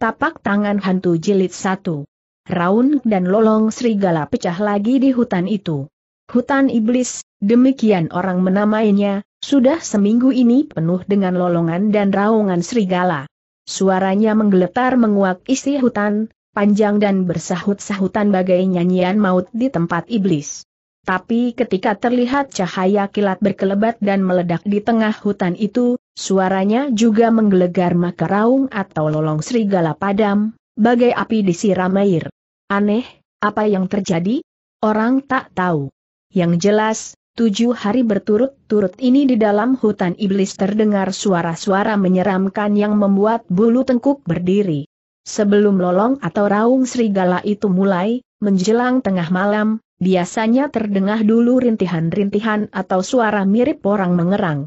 Tapak tangan hantu jilid satu. Raun dan lolong serigala pecah lagi di hutan itu. Hutan iblis, demikian orang menamainya, sudah seminggu ini penuh dengan lolongan dan raungan serigala. Suaranya menggeletar menguak isi hutan, panjang dan bersahut-sahutan bagai nyanyian maut di tempat iblis. Tapi ketika terlihat cahaya kilat berkelebat dan meledak di tengah hutan itu, suaranya juga menggelegar maka raung atau lolong serigala padam, bagai api disiram air. Aneh, apa yang terjadi? Orang tak tahu. Yang jelas, tujuh hari berturut-turut ini di dalam hutan iblis terdengar suara-suara menyeramkan yang membuat bulu tengkuk berdiri. Sebelum lolong atau raung serigala itu mulai, menjelang tengah malam, biasanya terdengar dulu rintihan-rintihan atau suara mirip orang mengerang.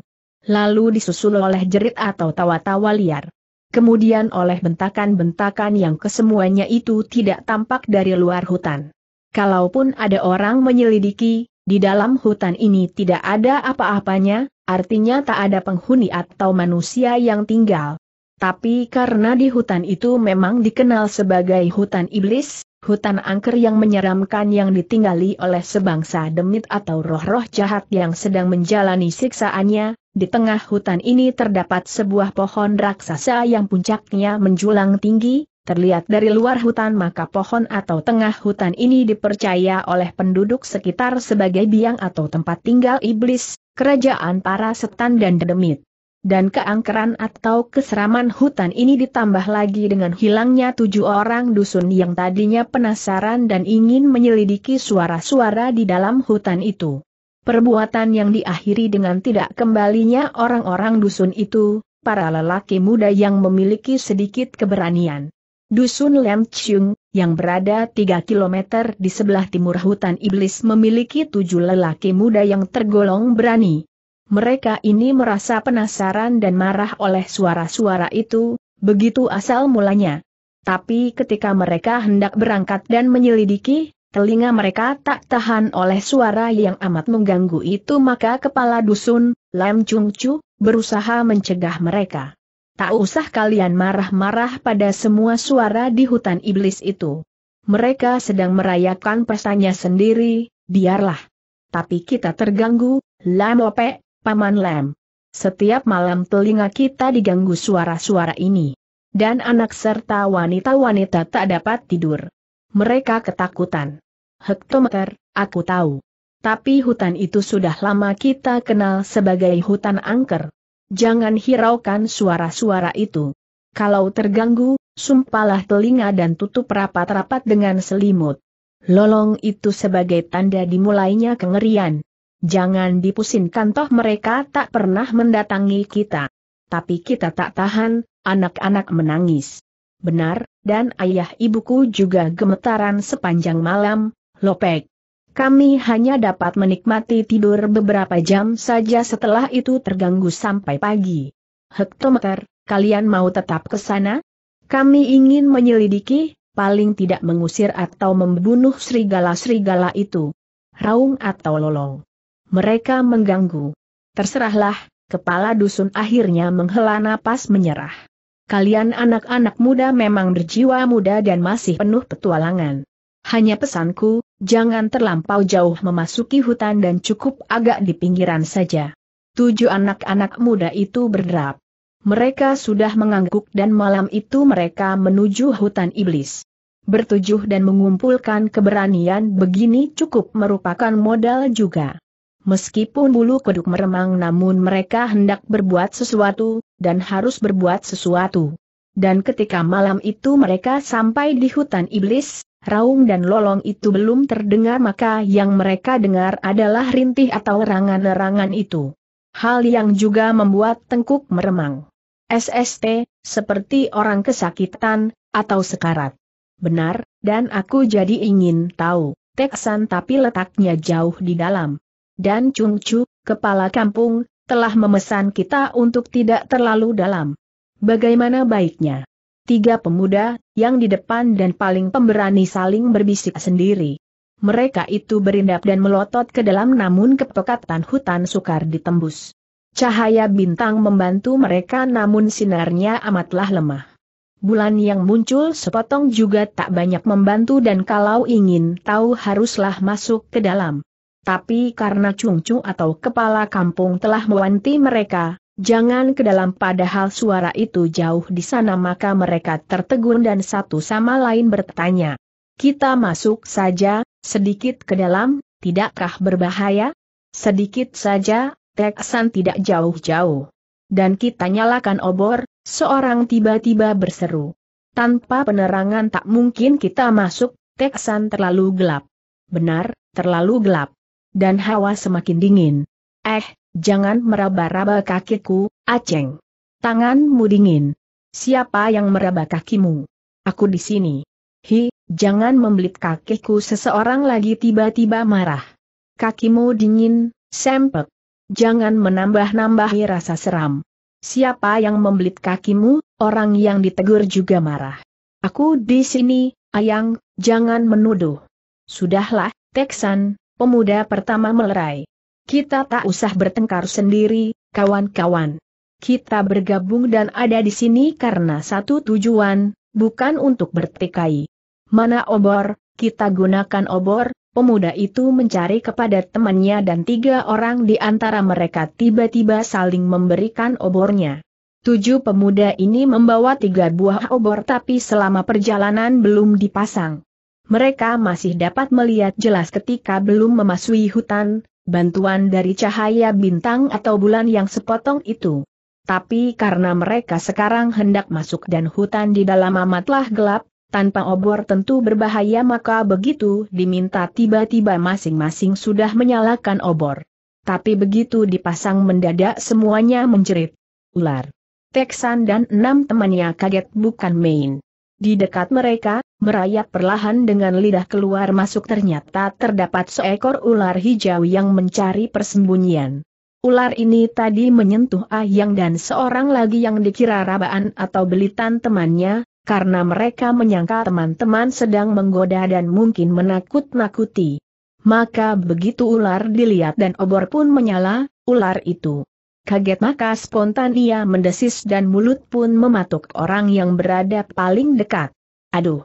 Lalu disusul oleh jerit atau tawa-tawa liar. Kemudian oleh bentakan-bentakan yang kesemuanya itu tidak tampak dari luar hutan. Kalaupun ada orang menyelidiki, di dalam hutan ini tidak ada apa-apanya, artinya tak ada penghuni atau manusia yang tinggal. Tapi karena di hutan itu memang dikenal sebagai hutan iblis, hutan angker yang menyeramkan yang ditinggali oleh sebangsa demit atau roh-roh jahat yang sedang menjalani siksaannya, di tengah hutan ini terdapat sebuah pohon raksasa yang puncaknya menjulang tinggi, terlihat dari luar hutan maka pohon atau tengah hutan ini dipercaya oleh penduduk sekitar sebagai biang atau tempat tinggal iblis, kerajaan para setan dan demit dan keangkeran atau keseraman hutan ini ditambah lagi dengan hilangnya tujuh orang dusun yang tadinya penasaran dan ingin menyelidiki suara-suara di dalam hutan itu. Perbuatan yang diakhiri dengan tidak kembalinya orang-orang dusun itu, para lelaki muda yang memiliki sedikit keberanian. Dusun Lem Chung, yang berada 3 km di sebelah timur hutan iblis memiliki tujuh lelaki muda yang tergolong berani mereka ini merasa penasaran dan marah oleh suara-suara itu, begitu asal mulanya. Tapi ketika mereka hendak berangkat dan menyelidiki, telinga mereka tak tahan oleh suara yang amat mengganggu itu maka kepala dusun, Lam Chung Chu, berusaha mencegah mereka. Tak usah kalian marah-marah pada semua suara di hutan iblis itu. Mereka sedang merayakan pestanya sendiri, biarlah. Tapi kita terganggu, Lam Ope, Paman Lem. Setiap malam telinga kita diganggu suara-suara ini. Dan anak serta wanita-wanita tak dapat tidur. Mereka ketakutan. Hektometer, aku tahu. Tapi hutan itu sudah lama kita kenal sebagai hutan angker. Jangan hiraukan suara-suara itu. Kalau terganggu, sumpalah telinga dan tutup rapat-rapat dengan selimut. Lolong itu sebagai tanda dimulainya kengerian. Jangan dipusingkan, toh mereka tak pernah mendatangi kita. Tapi kita tak tahan, anak-anak menangis. Benar, dan ayah ibuku juga gemetaran sepanjang malam, lopek. Kami hanya dapat menikmati tidur beberapa jam saja setelah itu terganggu sampai pagi. Hektometer, kalian mau tetap ke sana? Kami ingin menyelidiki, paling tidak mengusir atau membunuh serigala-serigala itu. Raung atau lolong. Mereka mengganggu. Terserahlah, kepala dusun akhirnya menghela napas menyerah. Kalian anak-anak muda memang berjiwa muda dan masih penuh petualangan. Hanya pesanku, jangan terlampau jauh memasuki hutan dan cukup agak di pinggiran saja. Tujuh anak-anak muda itu berderap. Mereka sudah mengangguk dan malam itu mereka menuju hutan iblis. Bertujuh dan mengumpulkan keberanian begini cukup merupakan modal juga. Meskipun bulu kuduk meremang namun mereka hendak berbuat sesuatu, dan harus berbuat sesuatu. Dan ketika malam itu mereka sampai di hutan iblis, raung dan lolong itu belum terdengar maka yang mereka dengar adalah rintih atau rangan-rangan itu. Hal yang juga membuat tengkuk meremang. SST, seperti orang kesakitan, atau sekarat. Benar, dan aku jadi ingin tahu, teksan tapi letaknya jauh di dalam dan Chung Chu, kepala kampung, telah memesan kita untuk tidak terlalu dalam. Bagaimana baiknya? Tiga pemuda, yang di depan dan paling pemberani saling berbisik sendiri. Mereka itu berindap dan melotot ke dalam namun kepekatan hutan sukar ditembus. Cahaya bintang membantu mereka namun sinarnya amatlah lemah. Bulan yang muncul sepotong juga tak banyak membantu dan kalau ingin tahu haruslah masuk ke dalam tapi karena cungcu atau kepala kampung telah mewanti mereka, jangan ke dalam padahal suara itu jauh di sana maka mereka tertegun dan satu sama lain bertanya. Kita masuk saja, sedikit ke dalam, tidakkah berbahaya? Sedikit saja, Teksan tidak jauh-jauh. Dan kita nyalakan obor, seorang tiba-tiba berseru. Tanpa penerangan tak mungkin kita masuk, Teksan terlalu gelap. Benar, terlalu gelap dan hawa semakin dingin. Eh, jangan meraba-raba kakiku, Aceng. Tanganmu dingin. Siapa yang meraba kakimu? Aku di sini. Hi, jangan membelit kakiku seseorang lagi tiba-tiba marah. Kakimu dingin, sempet. Jangan menambah-nambahi rasa seram. Siapa yang membelit kakimu, orang yang ditegur juga marah. Aku di sini, ayang, jangan menuduh. Sudahlah, Teksan, Pemuda pertama melerai. Kita tak usah bertengkar sendiri, kawan-kawan. Kita bergabung dan ada di sini karena satu tujuan, bukan untuk bertikai. Mana obor, kita gunakan obor, pemuda itu mencari kepada temannya dan tiga orang di antara mereka tiba-tiba saling memberikan obornya. Tujuh pemuda ini membawa tiga buah obor tapi selama perjalanan belum dipasang mereka masih dapat melihat jelas ketika belum memasuki hutan, bantuan dari cahaya bintang atau bulan yang sepotong itu. Tapi karena mereka sekarang hendak masuk dan hutan di dalam amatlah gelap, tanpa obor tentu berbahaya maka begitu diminta tiba-tiba masing-masing sudah menyalakan obor. Tapi begitu dipasang mendadak semuanya menjerit. Ular. Texan dan enam temannya kaget bukan main. Di dekat mereka, merayap perlahan dengan lidah keluar masuk ternyata terdapat seekor ular hijau yang mencari persembunyian. Ular ini tadi menyentuh Ayang dan seorang lagi yang dikira rabaan atau belitan temannya, karena mereka menyangka teman-teman sedang menggoda dan mungkin menakut-nakuti. Maka begitu ular dilihat dan obor pun menyala, ular itu kaget maka spontan ia mendesis dan mulut pun mematuk orang yang berada paling dekat. Aduh!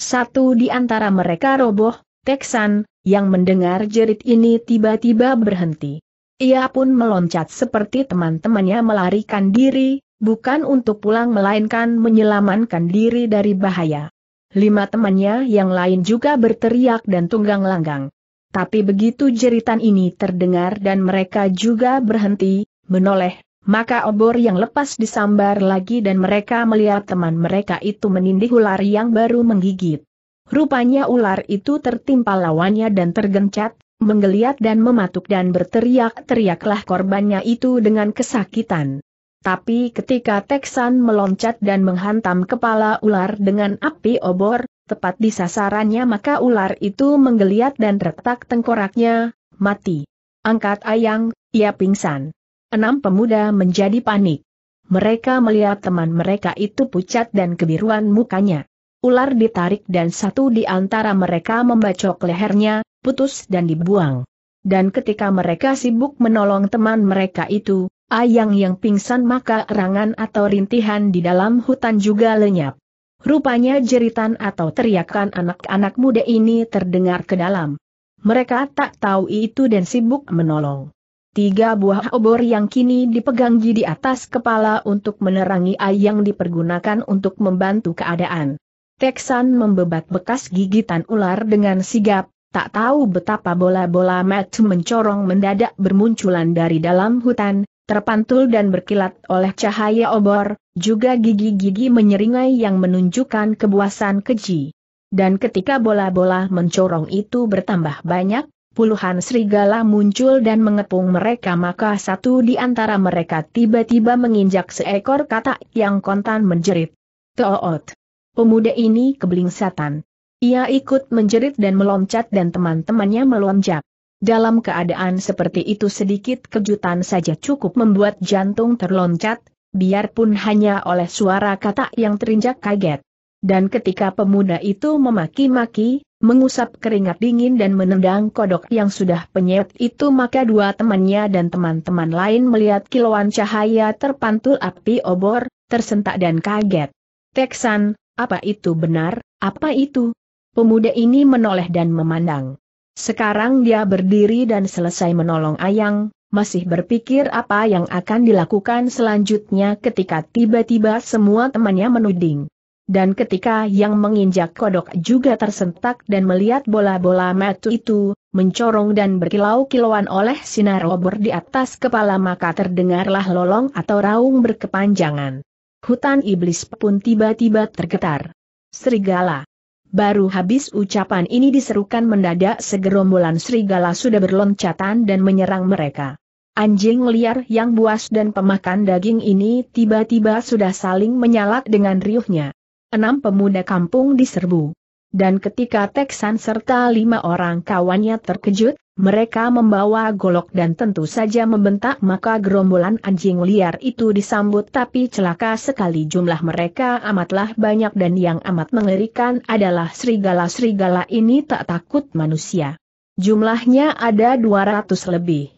Satu di antara mereka roboh, Teksan, yang mendengar jerit ini tiba-tiba berhenti. Ia pun meloncat seperti teman-temannya melarikan diri, bukan untuk pulang melainkan menyelamankan diri dari bahaya. Lima temannya yang lain juga berteriak dan tunggang langgang. Tapi begitu jeritan ini terdengar dan mereka juga berhenti, menoleh, maka obor yang lepas disambar lagi dan mereka melihat teman mereka itu menindih ular yang baru menggigit. Rupanya ular itu tertimpa lawannya dan tergencat, menggeliat dan mematuk dan berteriak-teriaklah korbannya itu dengan kesakitan. Tapi ketika Teksan meloncat dan menghantam kepala ular dengan api obor, tepat di sasarannya maka ular itu menggeliat dan retak tengkoraknya, mati. Angkat ayang, ia ya pingsan. Enam pemuda menjadi panik. Mereka melihat teman mereka itu pucat dan kebiruan mukanya. Ular ditarik dan satu di antara mereka membacok lehernya, putus dan dibuang. Dan ketika mereka sibuk menolong teman mereka itu, Ayang yang pingsan maka erangan atau rintihan di dalam hutan juga lenyap. Rupanya jeritan atau teriakan anak-anak muda ini terdengar ke dalam. Mereka tak tahu itu dan sibuk menolong. Tiga buah obor yang kini dipegang di atas kepala untuk menerangi ayang dipergunakan untuk membantu keadaan. Teksan membebat bekas gigitan ular dengan sigap, tak tahu betapa bola-bola mat mencorong mendadak bermunculan dari dalam hutan, terpantul dan berkilat oleh cahaya obor, juga gigi-gigi menyeringai yang menunjukkan kebuasan keji. Dan ketika bola-bola mencorong itu bertambah banyak, Puluhan serigala muncul dan mengepung mereka maka satu di antara mereka tiba-tiba menginjak seekor katak yang kontan menjerit. Toot. Pemuda ini keblingsatan. Ia ikut menjerit dan meloncat dan teman-temannya melonjak. Dalam keadaan seperti itu sedikit kejutan saja cukup membuat jantung terloncat, biarpun hanya oleh suara katak yang terinjak kaget. Dan ketika pemuda itu memaki-maki, mengusap keringat dingin dan menendang kodok yang sudah penyet itu maka dua temannya dan teman-teman lain melihat kilauan cahaya terpantul api obor, tersentak dan kaget. Teksan, apa itu benar, apa itu? Pemuda ini menoleh dan memandang. Sekarang dia berdiri dan selesai menolong Ayang, masih berpikir apa yang akan dilakukan selanjutnya ketika tiba-tiba semua temannya menuding dan ketika yang menginjak kodok juga tersentak dan melihat bola-bola metu itu, mencorong dan berkilau-kilauan oleh sinar obor di atas kepala maka terdengarlah lolong atau raung berkepanjangan. Hutan iblis pun tiba-tiba tergetar. Serigala. Baru habis ucapan ini diserukan mendadak segerombolan serigala sudah berloncatan dan menyerang mereka. Anjing liar yang buas dan pemakan daging ini tiba-tiba sudah saling menyalak dengan riuhnya enam pemuda kampung diserbu. Dan ketika Teksan serta lima orang kawannya terkejut, mereka membawa golok dan tentu saja membentak maka gerombolan anjing liar itu disambut tapi celaka sekali jumlah mereka amatlah banyak dan yang amat mengerikan adalah serigala-serigala ini tak takut manusia. Jumlahnya ada 200 lebih.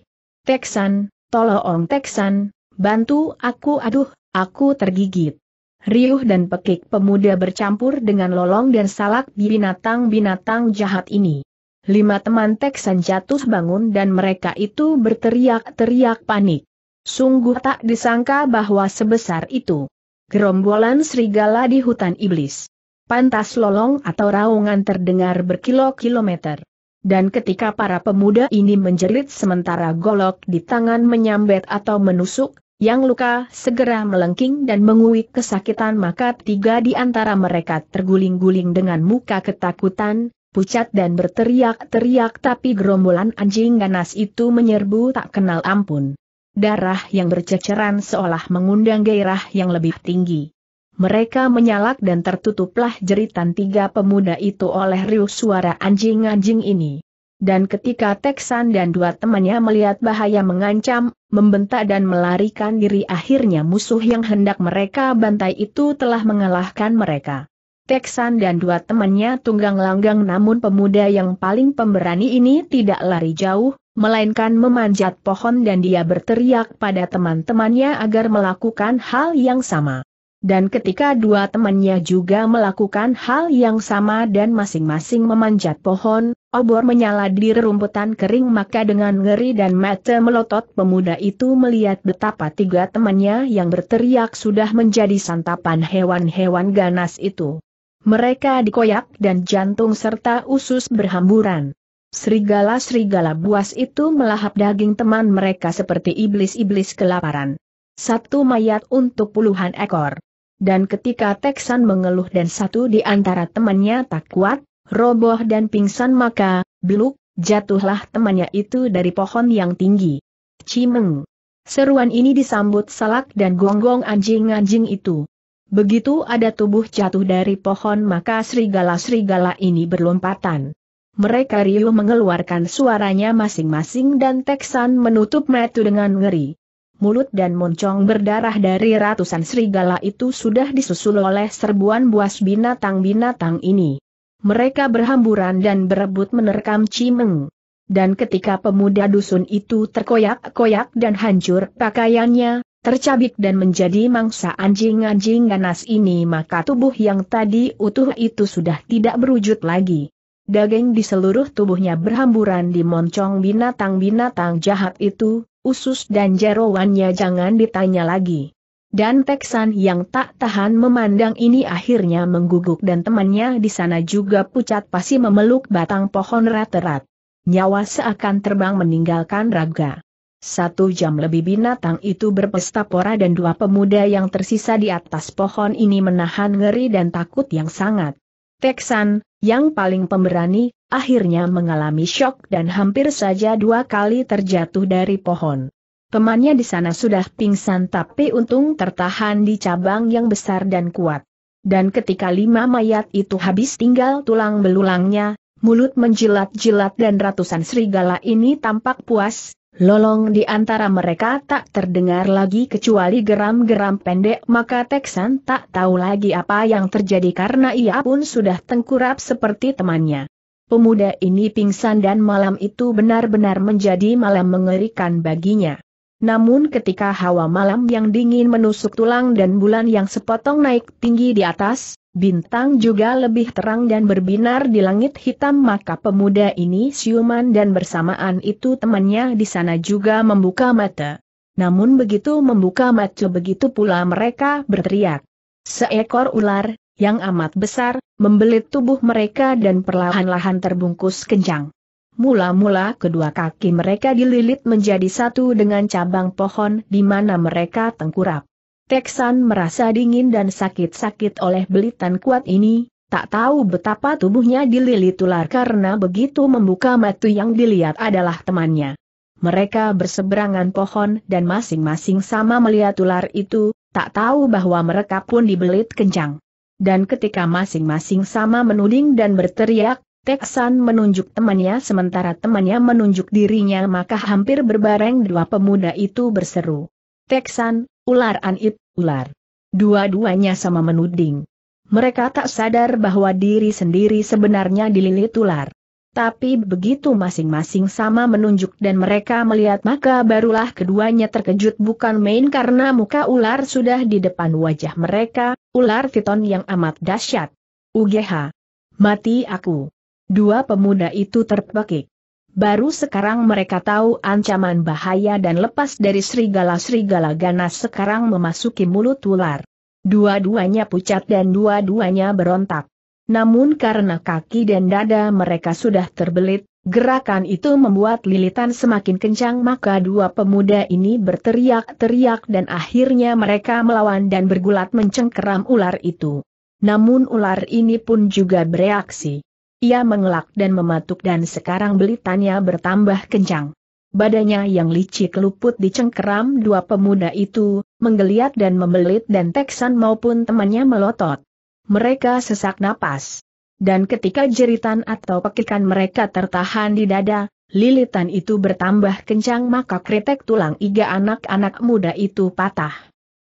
Teksan, tolong Teksan, bantu aku aduh, aku tergigit riuh dan pekik pemuda bercampur dengan lolong dan salak binatang-binatang jahat ini. Lima teman Teksan jatuh bangun dan mereka itu berteriak-teriak panik. Sungguh tak disangka bahwa sebesar itu. Gerombolan serigala di hutan iblis. Pantas lolong atau raungan terdengar berkilo-kilometer. Dan ketika para pemuda ini menjerit sementara golok di tangan menyambet atau menusuk, yang luka segera melengking dan menguik kesakitan maka tiga di antara mereka terguling-guling dengan muka ketakutan, pucat dan berteriak-teriak tapi gerombolan anjing ganas itu menyerbu tak kenal ampun. Darah yang berceceran seolah mengundang gairah yang lebih tinggi. Mereka menyalak dan tertutuplah jeritan tiga pemuda itu oleh riuh suara anjing-anjing ini dan ketika Teksan dan dua temannya melihat bahaya mengancam, membentak dan melarikan diri akhirnya musuh yang hendak mereka bantai itu telah mengalahkan mereka. Teksan dan dua temannya tunggang langgang namun pemuda yang paling pemberani ini tidak lari jauh, melainkan memanjat pohon dan dia berteriak pada teman-temannya agar melakukan hal yang sama. Dan ketika dua temannya juga melakukan hal yang sama dan masing-masing memanjat pohon, Obor menyala di rerumputan kering maka dengan ngeri dan mata melotot pemuda itu melihat betapa tiga temannya yang berteriak sudah menjadi santapan hewan-hewan ganas itu. Mereka dikoyak dan jantung serta usus berhamburan. Serigala-serigala buas itu melahap daging teman mereka seperti iblis-iblis kelaparan. Satu mayat untuk puluhan ekor. Dan ketika Texan mengeluh dan satu di antara temannya tak kuat, roboh dan pingsan maka, beluk, jatuhlah temannya itu dari pohon yang tinggi. Cimeng. Seruan ini disambut salak dan gonggong anjing-anjing itu. Begitu ada tubuh jatuh dari pohon maka serigala-serigala ini berlompatan. Mereka riuh mengeluarkan suaranya masing-masing dan Teksan menutup metu dengan ngeri. Mulut dan moncong berdarah dari ratusan serigala itu sudah disusul oleh serbuan buas binatang-binatang ini. Mereka berhamburan dan berebut menerkam Cimeng. Dan ketika pemuda dusun itu terkoyak-koyak dan hancur pakaiannya, tercabik dan menjadi mangsa anjing-anjing ganas ini maka tubuh yang tadi utuh itu sudah tidak berwujud lagi. Daging di seluruh tubuhnya berhamburan di moncong binatang-binatang jahat itu, usus dan jerawannya jangan ditanya lagi. Dan Peksan yang tak tahan memandang ini akhirnya mengguguk dan temannya di sana juga pucat pasti memeluk batang pohon rat-rat. Nyawa seakan terbang meninggalkan raga. Satu jam lebih binatang itu berpesta pora dan dua pemuda yang tersisa di atas pohon ini menahan ngeri dan takut yang sangat. Teksan, yang paling pemberani, akhirnya mengalami shock dan hampir saja dua kali terjatuh dari pohon. Temannya di sana sudah pingsan tapi untung tertahan di cabang yang besar dan kuat. Dan ketika lima mayat itu habis tinggal tulang belulangnya, mulut menjilat-jilat dan ratusan serigala ini tampak puas, lolong di antara mereka tak terdengar lagi kecuali geram-geram pendek maka Texan tak tahu lagi apa yang terjadi karena ia pun sudah tengkurap seperti temannya. Pemuda ini pingsan dan malam itu benar-benar menjadi malam mengerikan baginya. Namun ketika hawa malam yang dingin menusuk tulang dan bulan yang sepotong naik tinggi di atas, bintang juga lebih terang dan berbinar di langit hitam maka pemuda ini siuman dan bersamaan itu temannya di sana juga membuka mata. Namun begitu membuka mata begitu pula mereka berteriak. Seekor ular, yang amat besar, membelit tubuh mereka dan perlahan-lahan terbungkus kencang. Mula-mula kedua kaki mereka dililit menjadi satu dengan cabang pohon di mana mereka tengkurap. Teksan merasa dingin dan sakit-sakit oleh belitan kuat ini, tak tahu betapa tubuhnya dililit ular karena begitu membuka mata yang dilihat adalah temannya. Mereka berseberangan pohon dan masing-masing sama melihat ular itu, tak tahu bahwa mereka pun dibelit kencang. Dan ketika masing-masing sama menuding dan berteriak, Teksan menunjuk temannya sementara temannya menunjuk dirinya maka hampir berbareng dua pemuda itu berseru. Teksan, ular anit, ular. Dua-duanya sama menuding. Mereka tak sadar bahwa diri sendiri sebenarnya dililit ular. Tapi begitu masing-masing sama menunjuk dan mereka melihat maka barulah keduanya terkejut bukan main karena muka ular sudah di depan wajah mereka, ular piton yang amat dahsyat. UGH. Mati aku. Dua pemuda itu terpekik. Baru sekarang mereka tahu ancaman bahaya dan lepas dari serigala-serigala ganas sekarang memasuki mulut ular. Dua-duanya pucat dan dua-duanya berontak. Namun karena kaki dan dada mereka sudah terbelit, gerakan itu membuat lilitan semakin kencang maka dua pemuda ini berteriak-teriak dan akhirnya mereka melawan dan bergulat mencengkeram ular itu. Namun ular ini pun juga bereaksi. Ia mengelak dan mematuk dan sekarang belitannya bertambah kencang. Badannya yang licik luput dicengkeram dua pemuda itu, menggeliat dan membelit dan Teksan maupun temannya melotot. Mereka sesak napas. Dan ketika jeritan atau pekikan mereka tertahan di dada, lilitan itu bertambah kencang maka kretek tulang iga anak-anak muda itu patah.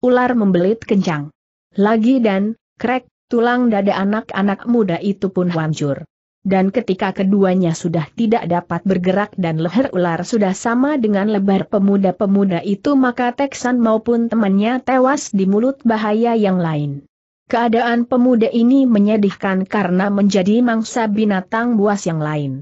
Ular membelit kencang. Lagi dan, krek, tulang dada anak-anak muda itu pun hancur dan ketika keduanya sudah tidak dapat bergerak dan leher ular sudah sama dengan lebar pemuda-pemuda itu maka Texan maupun temannya tewas di mulut bahaya yang lain. Keadaan pemuda ini menyedihkan karena menjadi mangsa binatang buas yang lain.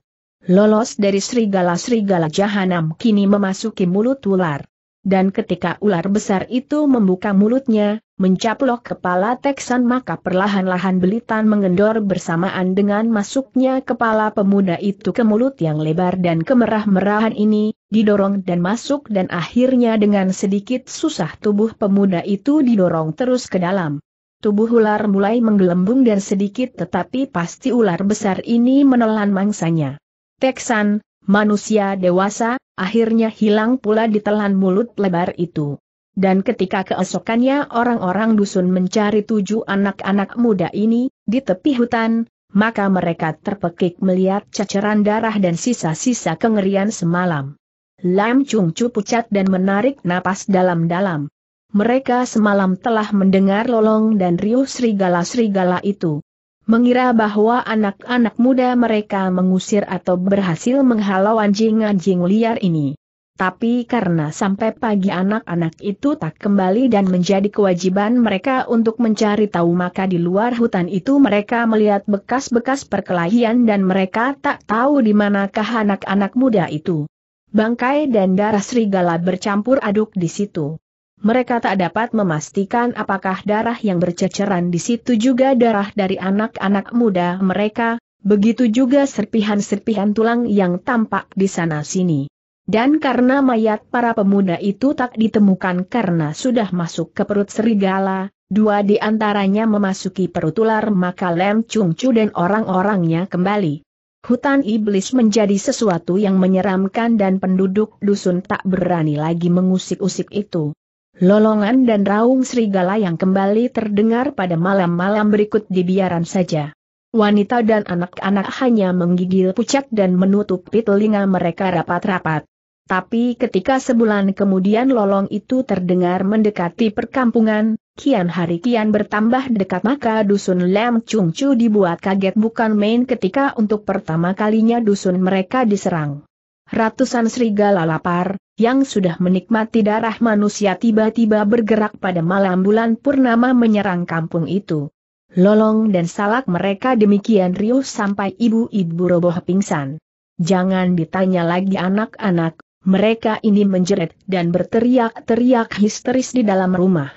Lolos dari serigala-serigala jahanam kini memasuki mulut ular. Dan ketika ular besar itu membuka mulutnya, mencaplok kepala Texan maka perlahan-lahan belitan mengendor bersamaan dengan masuknya kepala pemuda itu ke mulut yang lebar dan kemerah-merahan ini, didorong dan masuk dan akhirnya dengan sedikit susah tubuh pemuda itu didorong terus ke dalam. Tubuh ular mulai menggelembung dan sedikit tetapi pasti ular besar ini menelan mangsanya. Texan, manusia dewasa, akhirnya hilang pula ditelan mulut lebar itu. Dan ketika keesokannya orang-orang dusun mencari tujuh anak-anak muda ini, di tepi hutan, maka mereka terpekik melihat ceceran darah dan sisa-sisa kengerian semalam. Lam Chung Chu pucat dan menarik napas dalam-dalam. Mereka semalam telah mendengar lolong dan riuh serigala-serigala itu. Mengira bahwa anak-anak muda mereka mengusir atau berhasil menghalau anjing-anjing liar ini tapi karena sampai pagi anak-anak itu tak kembali dan menjadi kewajiban mereka untuk mencari tahu maka di luar hutan itu mereka melihat bekas-bekas perkelahian dan mereka tak tahu di manakah anak-anak muda itu. Bangkai dan darah serigala bercampur aduk di situ. Mereka tak dapat memastikan apakah darah yang berceceran di situ juga darah dari anak-anak muda mereka, begitu juga serpihan-serpihan tulang yang tampak di sana-sini. Dan karena mayat para pemuda itu tak ditemukan karena sudah masuk ke perut serigala, dua di antaranya memasuki perut ular maka Lem Chung Chu dan orang-orangnya kembali. Hutan iblis menjadi sesuatu yang menyeramkan dan penduduk dusun tak berani lagi mengusik-usik itu. Lolongan dan raung serigala yang kembali terdengar pada malam-malam berikut dibiaran saja. Wanita dan anak-anak hanya menggigil pucat dan menutup telinga mereka rapat-rapat. Tapi ketika sebulan kemudian lolong itu terdengar mendekati perkampungan, kian hari kian bertambah dekat maka dusun Lem Chung Chu dibuat kaget bukan main ketika untuk pertama kalinya dusun mereka diserang. Ratusan serigala lapar, yang sudah menikmati darah manusia tiba-tiba bergerak pada malam bulan purnama menyerang kampung itu. Lolong dan salak mereka demikian riuh sampai ibu-ibu roboh pingsan. Jangan ditanya lagi anak-anak, mereka ini menjerit dan berteriak-teriak histeris di dalam rumah.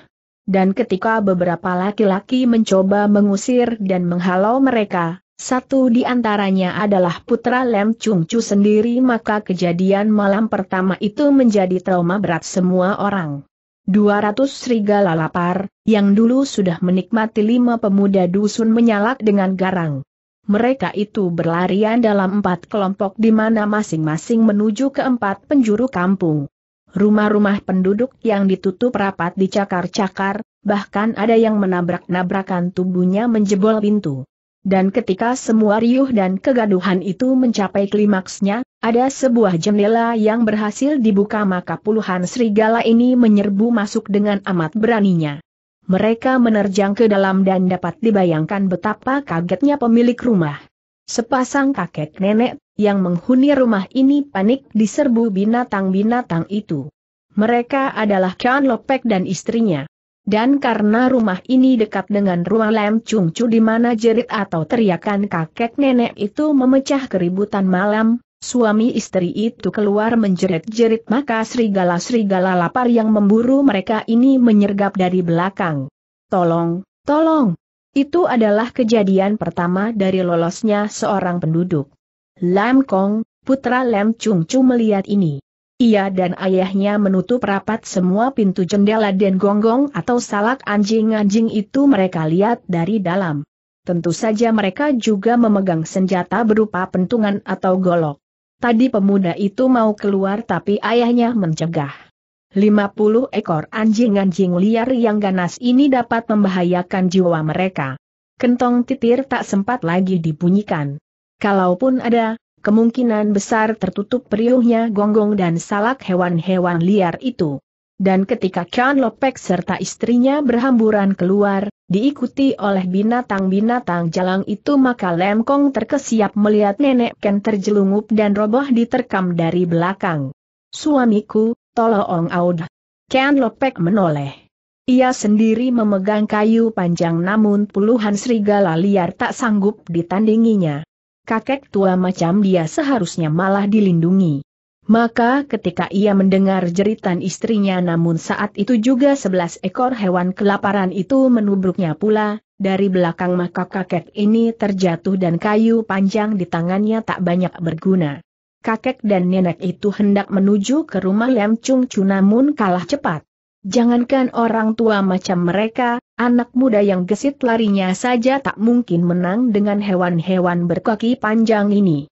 Dan ketika beberapa laki-laki mencoba mengusir dan menghalau mereka, satu di antaranya adalah putra Lem Chung Chu sendiri maka kejadian malam pertama itu menjadi trauma berat semua orang. 200 serigala lapar, yang dulu sudah menikmati lima pemuda dusun menyalak dengan garang mereka itu berlarian dalam empat kelompok di mana masing-masing menuju ke empat penjuru kampung. Rumah-rumah penduduk yang ditutup rapat dicakar-cakar, bahkan ada yang menabrak-nabrakan tubuhnya menjebol pintu. Dan ketika semua riuh dan kegaduhan itu mencapai klimaksnya, ada sebuah jendela yang berhasil dibuka maka puluhan serigala ini menyerbu masuk dengan amat beraninya. Mereka menerjang ke dalam dan dapat dibayangkan betapa kagetnya pemilik rumah. Sepasang kakek nenek yang menghuni rumah ini panik diserbu binatang-binatang itu. Mereka adalah Kian Lopek dan istrinya. Dan karena rumah ini dekat dengan rumah Lem Chung Chu di mana jerit atau teriakan kakek nenek itu memecah keributan malam, Suami istri itu keluar menjerit-jerit maka serigala-serigala lapar yang memburu mereka ini menyergap dari belakang. Tolong, tolong. Itu adalah kejadian pertama dari lolosnya seorang penduduk. Lam Kong, putra Lam Chung Chu melihat ini. Ia dan ayahnya menutup rapat semua pintu jendela dan gonggong atau salak anjing-anjing itu mereka lihat dari dalam. Tentu saja mereka juga memegang senjata berupa pentungan atau golok. Tadi pemuda itu mau keluar tapi ayahnya mencegah. 50 ekor anjing-anjing liar yang ganas ini dapat membahayakan jiwa mereka. Kentong titir tak sempat lagi dibunyikan. Kalaupun ada, kemungkinan besar tertutup periuhnya gonggong dan salak hewan-hewan liar itu. Dan ketika Chan Lopek serta istrinya berhamburan keluar, diikuti oleh binatang-binatang jalang itu maka Lem Kong terkesiap melihat nenek Ken terjelungup dan roboh diterkam dari belakang. Suamiku, tolong Aud. Ken Lopek menoleh. Ia sendiri memegang kayu panjang namun puluhan serigala liar tak sanggup ditandinginya. Kakek tua macam dia seharusnya malah dilindungi. Maka ketika ia mendengar jeritan istrinya namun saat itu juga sebelas ekor hewan kelaparan itu menubruknya pula, dari belakang maka kakek ini terjatuh dan kayu panjang di tangannya tak banyak berguna. Kakek dan nenek itu hendak menuju ke rumah Lem Chung Chu namun kalah cepat. Jangankan orang tua macam mereka, anak muda yang gesit larinya saja tak mungkin menang dengan hewan-hewan berkaki panjang ini.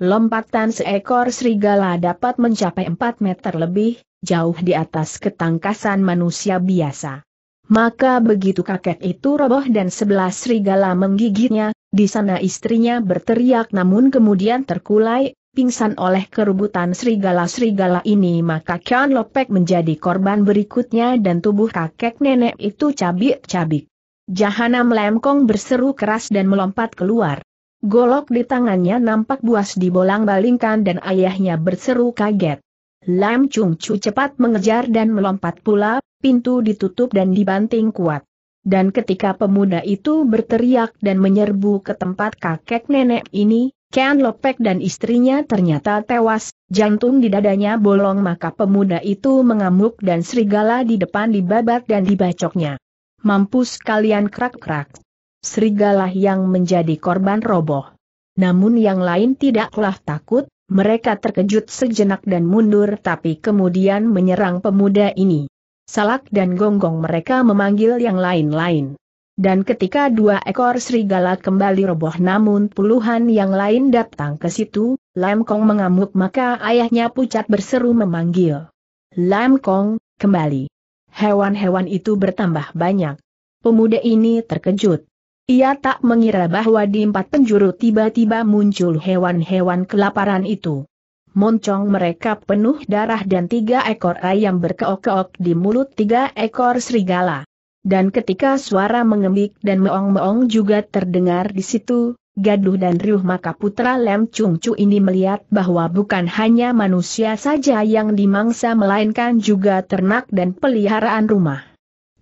Lompatan seekor serigala dapat mencapai 4 meter lebih, jauh di atas ketangkasan manusia biasa. Maka begitu kakek itu roboh dan sebelas serigala menggigitnya, di sana istrinya berteriak namun kemudian terkulai, pingsan oleh kerubutan serigala-serigala ini maka Kian Lopek menjadi korban berikutnya dan tubuh kakek nenek itu cabik-cabik. Jahanam Lemkong berseru keras dan melompat keluar. Golok di tangannya nampak buas dibolang-balingkan dan ayahnya berseru kaget. Lam Chung Chu cepat mengejar dan melompat pula, pintu ditutup dan dibanting kuat. Dan ketika pemuda itu berteriak dan menyerbu ke tempat kakek nenek ini, Ken Lopek dan istrinya ternyata tewas, jantung di dadanya bolong maka pemuda itu mengamuk dan serigala di depan dibabat dan dibacoknya. Mampus kalian krak-krak serigala yang menjadi korban roboh. Namun yang lain tidaklah takut, mereka terkejut sejenak dan mundur tapi kemudian menyerang pemuda ini. Salak dan gonggong mereka memanggil yang lain-lain. Dan ketika dua ekor serigala kembali roboh namun puluhan yang lain datang ke situ, Lam Kong mengamuk maka ayahnya pucat berseru memanggil. Lam Kong, kembali. Hewan-hewan itu bertambah banyak. Pemuda ini terkejut. Ia tak mengira bahwa di empat penjuru tiba-tiba muncul hewan-hewan kelaparan itu. Moncong mereka penuh darah dan tiga ekor ayam berkeok-keok di mulut tiga ekor serigala. Dan ketika suara mengembik dan meong-meong juga terdengar di situ, gaduh dan riuh maka putra Lem Chung Chu ini melihat bahwa bukan hanya manusia saja yang dimangsa melainkan juga ternak dan peliharaan rumah.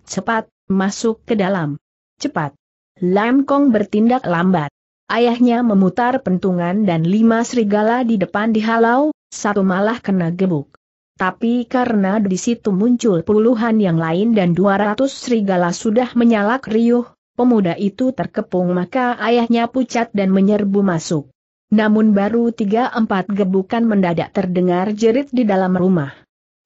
Cepat, masuk ke dalam. Cepat. Lam Kong bertindak lambat. Ayahnya memutar pentungan dan lima serigala di depan dihalau, satu malah kena gebuk. Tapi karena di situ muncul puluhan yang lain dan dua ratus serigala sudah menyalak riuh, pemuda itu terkepung maka ayahnya pucat dan menyerbu masuk. Namun baru tiga empat gebukan mendadak terdengar jerit di dalam rumah.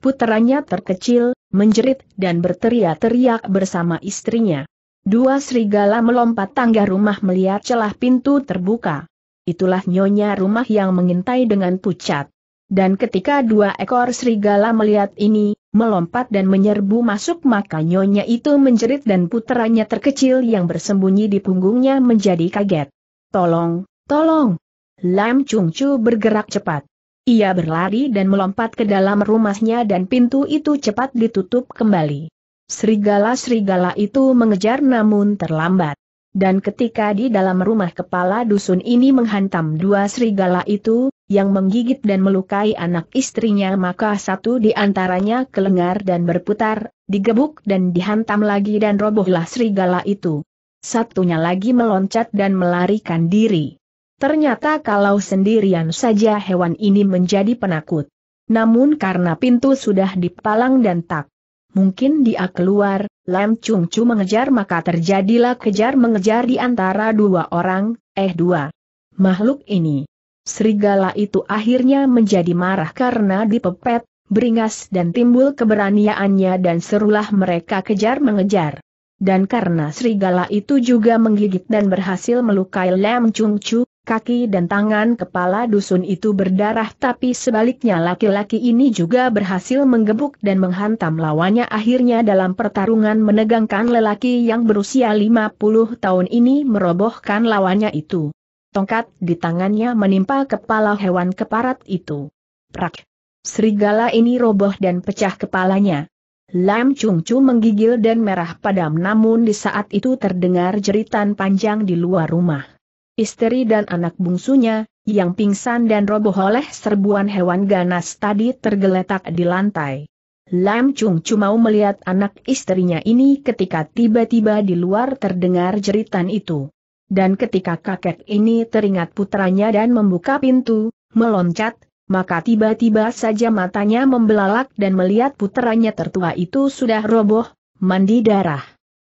Putranya terkecil, menjerit dan berteriak-teriak bersama istrinya. Dua serigala melompat tangga rumah melihat celah pintu terbuka. Itulah nyonya rumah yang mengintai dengan pucat. Dan ketika dua ekor serigala melihat ini, melompat dan menyerbu masuk maka nyonya itu menjerit dan puteranya terkecil yang bersembunyi di punggungnya menjadi kaget. Tolong, tolong! Lam Chung Chu bergerak cepat. Ia berlari dan melompat ke dalam rumahnya dan pintu itu cepat ditutup kembali serigala-serigala itu mengejar namun terlambat. Dan ketika di dalam rumah kepala dusun ini menghantam dua serigala itu, yang menggigit dan melukai anak istrinya maka satu di antaranya kelengar dan berputar, digebuk dan dihantam lagi dan robohlah serigala itu. Satunya lagi meloncat dan melarikan diri. Ternyata kalau sendirian saja hewan ini menjadi penakut. Namun karena pintu sudah dipalang dan tak Mungkin dia keluar, Lam Chung Chu mengejar maka terjadilah kejar-mengejar di antara dua orang, eh dua. Makhluk ini. Serigala itu akhirnya menjadi marah karena dipepet, beringas dan timbul keberaniannya dan serulah mereka kejar-mengejar. Dan karena serigala itu juga menggigit dan berhasil melukai Lam Chung Chu, Kaki dan tangan kepala dusun itu berdarah tapi sebaliknya laki-laki ini juga berhasil menggebuk dan menghantam lawannya akhirnya dalam pertarungan menegangkan lelaki yang berusia 50 tahun ini merobohkan lawannya itu. Tongkat di tangannya menimpa kepala hewan keparat itu. Prak! Serigala ini roboh dan pecah kepalanya. Lam Chung Chu menggigil dan merah padam namun di saat itu terdengar jeritan panjang di luar rumah. Istri dan anak bungsunya, yang pingsan dan roboh oleh serbuan hewan ganas tadi tergeletak di lantai. Lam Chung cuma melihat anak istrinya ini ketika tiba-tiba di luar terdengar jeritan itu. Dan ketika kakek ini teringat putranya dan membuka pintu, meloncat, maka tiba-tiba saja matanya membelalak dan melihat putranya tertua itu sudah roboh, mandi darah.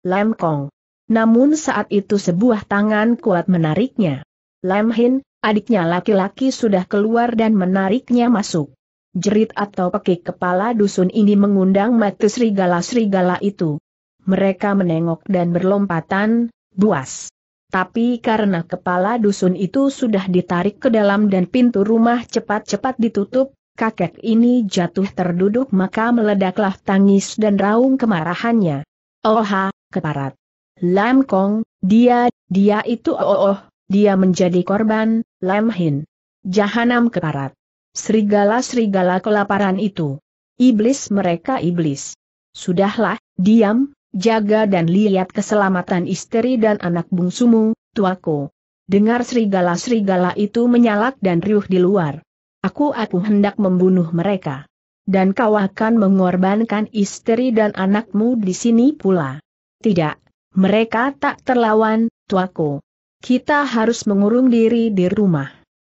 Lam Kong. Namun saat itu sebuah tangan kuat menariknya. Lam Hin, adiknya laki-laki sudah keluar dan menariknya masuk. Jerit atau pekik kepala dusun ini mengundang mati serigala-serigala itu. Mereka menengok dan berlompatan, buas. Tapi karena kepala dusun itu sudah ditarik ke dalam dan pintu rumah cepat-cepat ditutup, kakek ini jatuh terduduk maka meledaklah tangis dan raung kemarahannya. Oha, keparat. Lam Kong, dia, dia itu oh oh, dia menjadi korban, Lam Hin. Jahanam keparat. Serigala-serigala kelaparan itu. Iblis mereka iblis. Sudahlah, diam, jaga dan lihat keselamatan istri dan anak bungsumu, tuaku. Dengar serigala-serigala itu menyalak dan riuh di luar. Aku-aku hendak membunuh mereka. Dan kau akan mengorbankan istri dan anakmu di sini pula. Tidak, mereka tak terlawan, tuaku. Kita harus mengurung diri di rumah.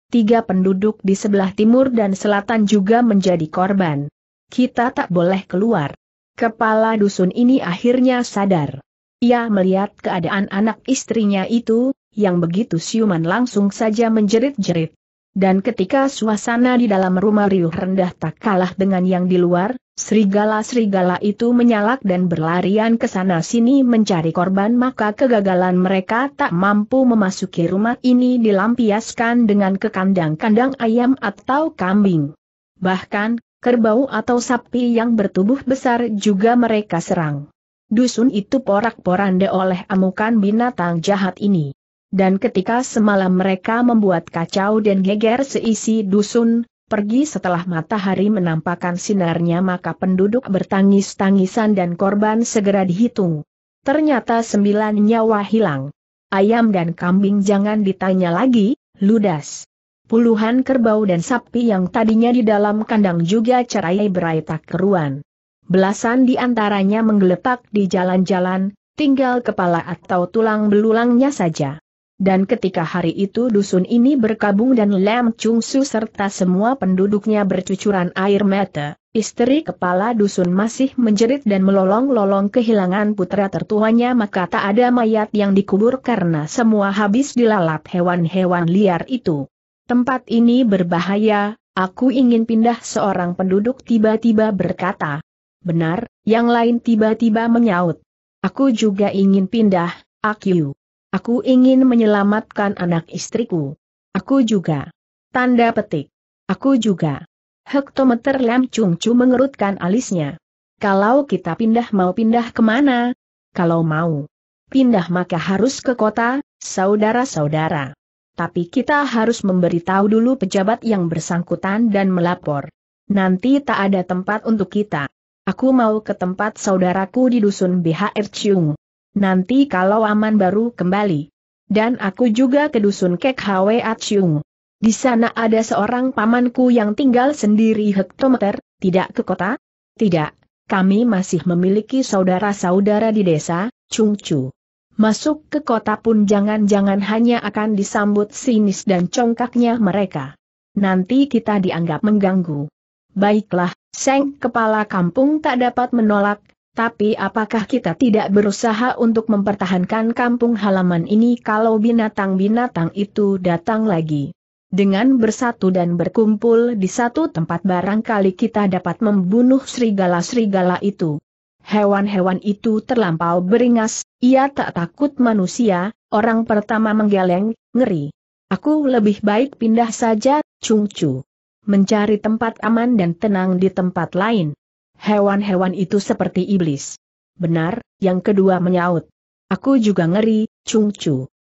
Tiga penduduk di sebelah timur dan selatan juga menjadi korban. Kita tak boleh keluar. Kepala dusun ini akhirnya sadar. Ia melihat keadaan anak istrinya itu, yang begitu siuman langsung saja menjerit-jerit dan ketika suasana di dalam rumah riuh rendah tak kalah dengan yang di luar, serigala-serigala itu menyalak dan berlarian ke sana-sini mencari korban maka kegagalan mereka tak mampu memasuki rumah ini dilampiaskan dengan ke kandang-kandang ayam atau kambing. Bahkan, kerbau atau sapi yang bertubuh besar juga mereka serang. Dusun itu porak-poranda oleh amukan binatang jahat ini dan ketika semalam mereka membuat kacau dan geger seisi dusun, pergi setelah matahari menampakkan sinarnya maka penduduk bertangis-tangisan dan korban segera dihitung. Ternyata sembilan nyawa hilang. Ayam dan kambing jangan ditanya lagi, ludas. Puluhan kerbau dan sapi yang tadinya di dalam kandang juga cerai berai tak keruan. Belasan di antaranya menggeletak di jalan-jalan, tinggal kepala atau tulang belulangnya saja. Dan ketika hari itu dusun ini berkabung dan Lam Chung Su serta semua penduduknya bercucuran air mata, istri kepala dusun masih menjerit dan melolong-lolong kehilangan putra tertuanya maka tak ada mayat yang dikubur karena semua habis dilalap hewan-hewan liar itu. Tempat ini berbahaya, aku ingin pindah seorang penduduk tiba-tiba berkata. Benar, yang lain tiba-tiba menyaut. Aku juga ingin pindah, aku. Aku ingin menyelamatkan anak istriku. Aku juga. Tanda petik. Aku juga. Hektometer Lam Chung Chu mengerutkan alisnya. Kalau kita pindah mau pindah kemana? Kalau mau pindah maka harus ke kota, saudara-saudara. Tapi kita harus memberitahu dulu pejabat yang bersangkutan dan melapor. Nanti tak ada tempat untuk kita. Aku mau ke tempat saudaraku di dusun BHR Chung nanti kalau aman baru kembali. Dan aku juga ke dusun Kek Hwe Atsyung. Di sana ada seorang pamanku yang tinggal sendiri hektometer, tidak ke kota? Tidak, kami masih memiliki saudara-saudara di desa, Chungchu. Masuk ke kota pun jangan-jangan hanya akan disambut sinis dan congkaknya mereka. Nanti kita dianggap mengganggu. Baiklah, Seng Kepala Kampung tak dapat menolak, tapi apakah kita tidak berusaha untuk mempertahankan kampung halaman ini kalau binatang-binatang itu datang lagi? Dengan bersatu dan berkumpul di satu tempat barangkali kita dapat membunuh serigala-serigala itu. Hewan-hewan itu terlampau beringas, ia tak takut manusia, orang pertama menggeleng, ngeri. Aku lebih baik pindah saja, cungcu. Chu, Mencari tempat aman dan tenang di tempat lain. Hewan-hewan itu seperti iblis. Benar, yang kedua menyaut. Aku juga ngeri, Cung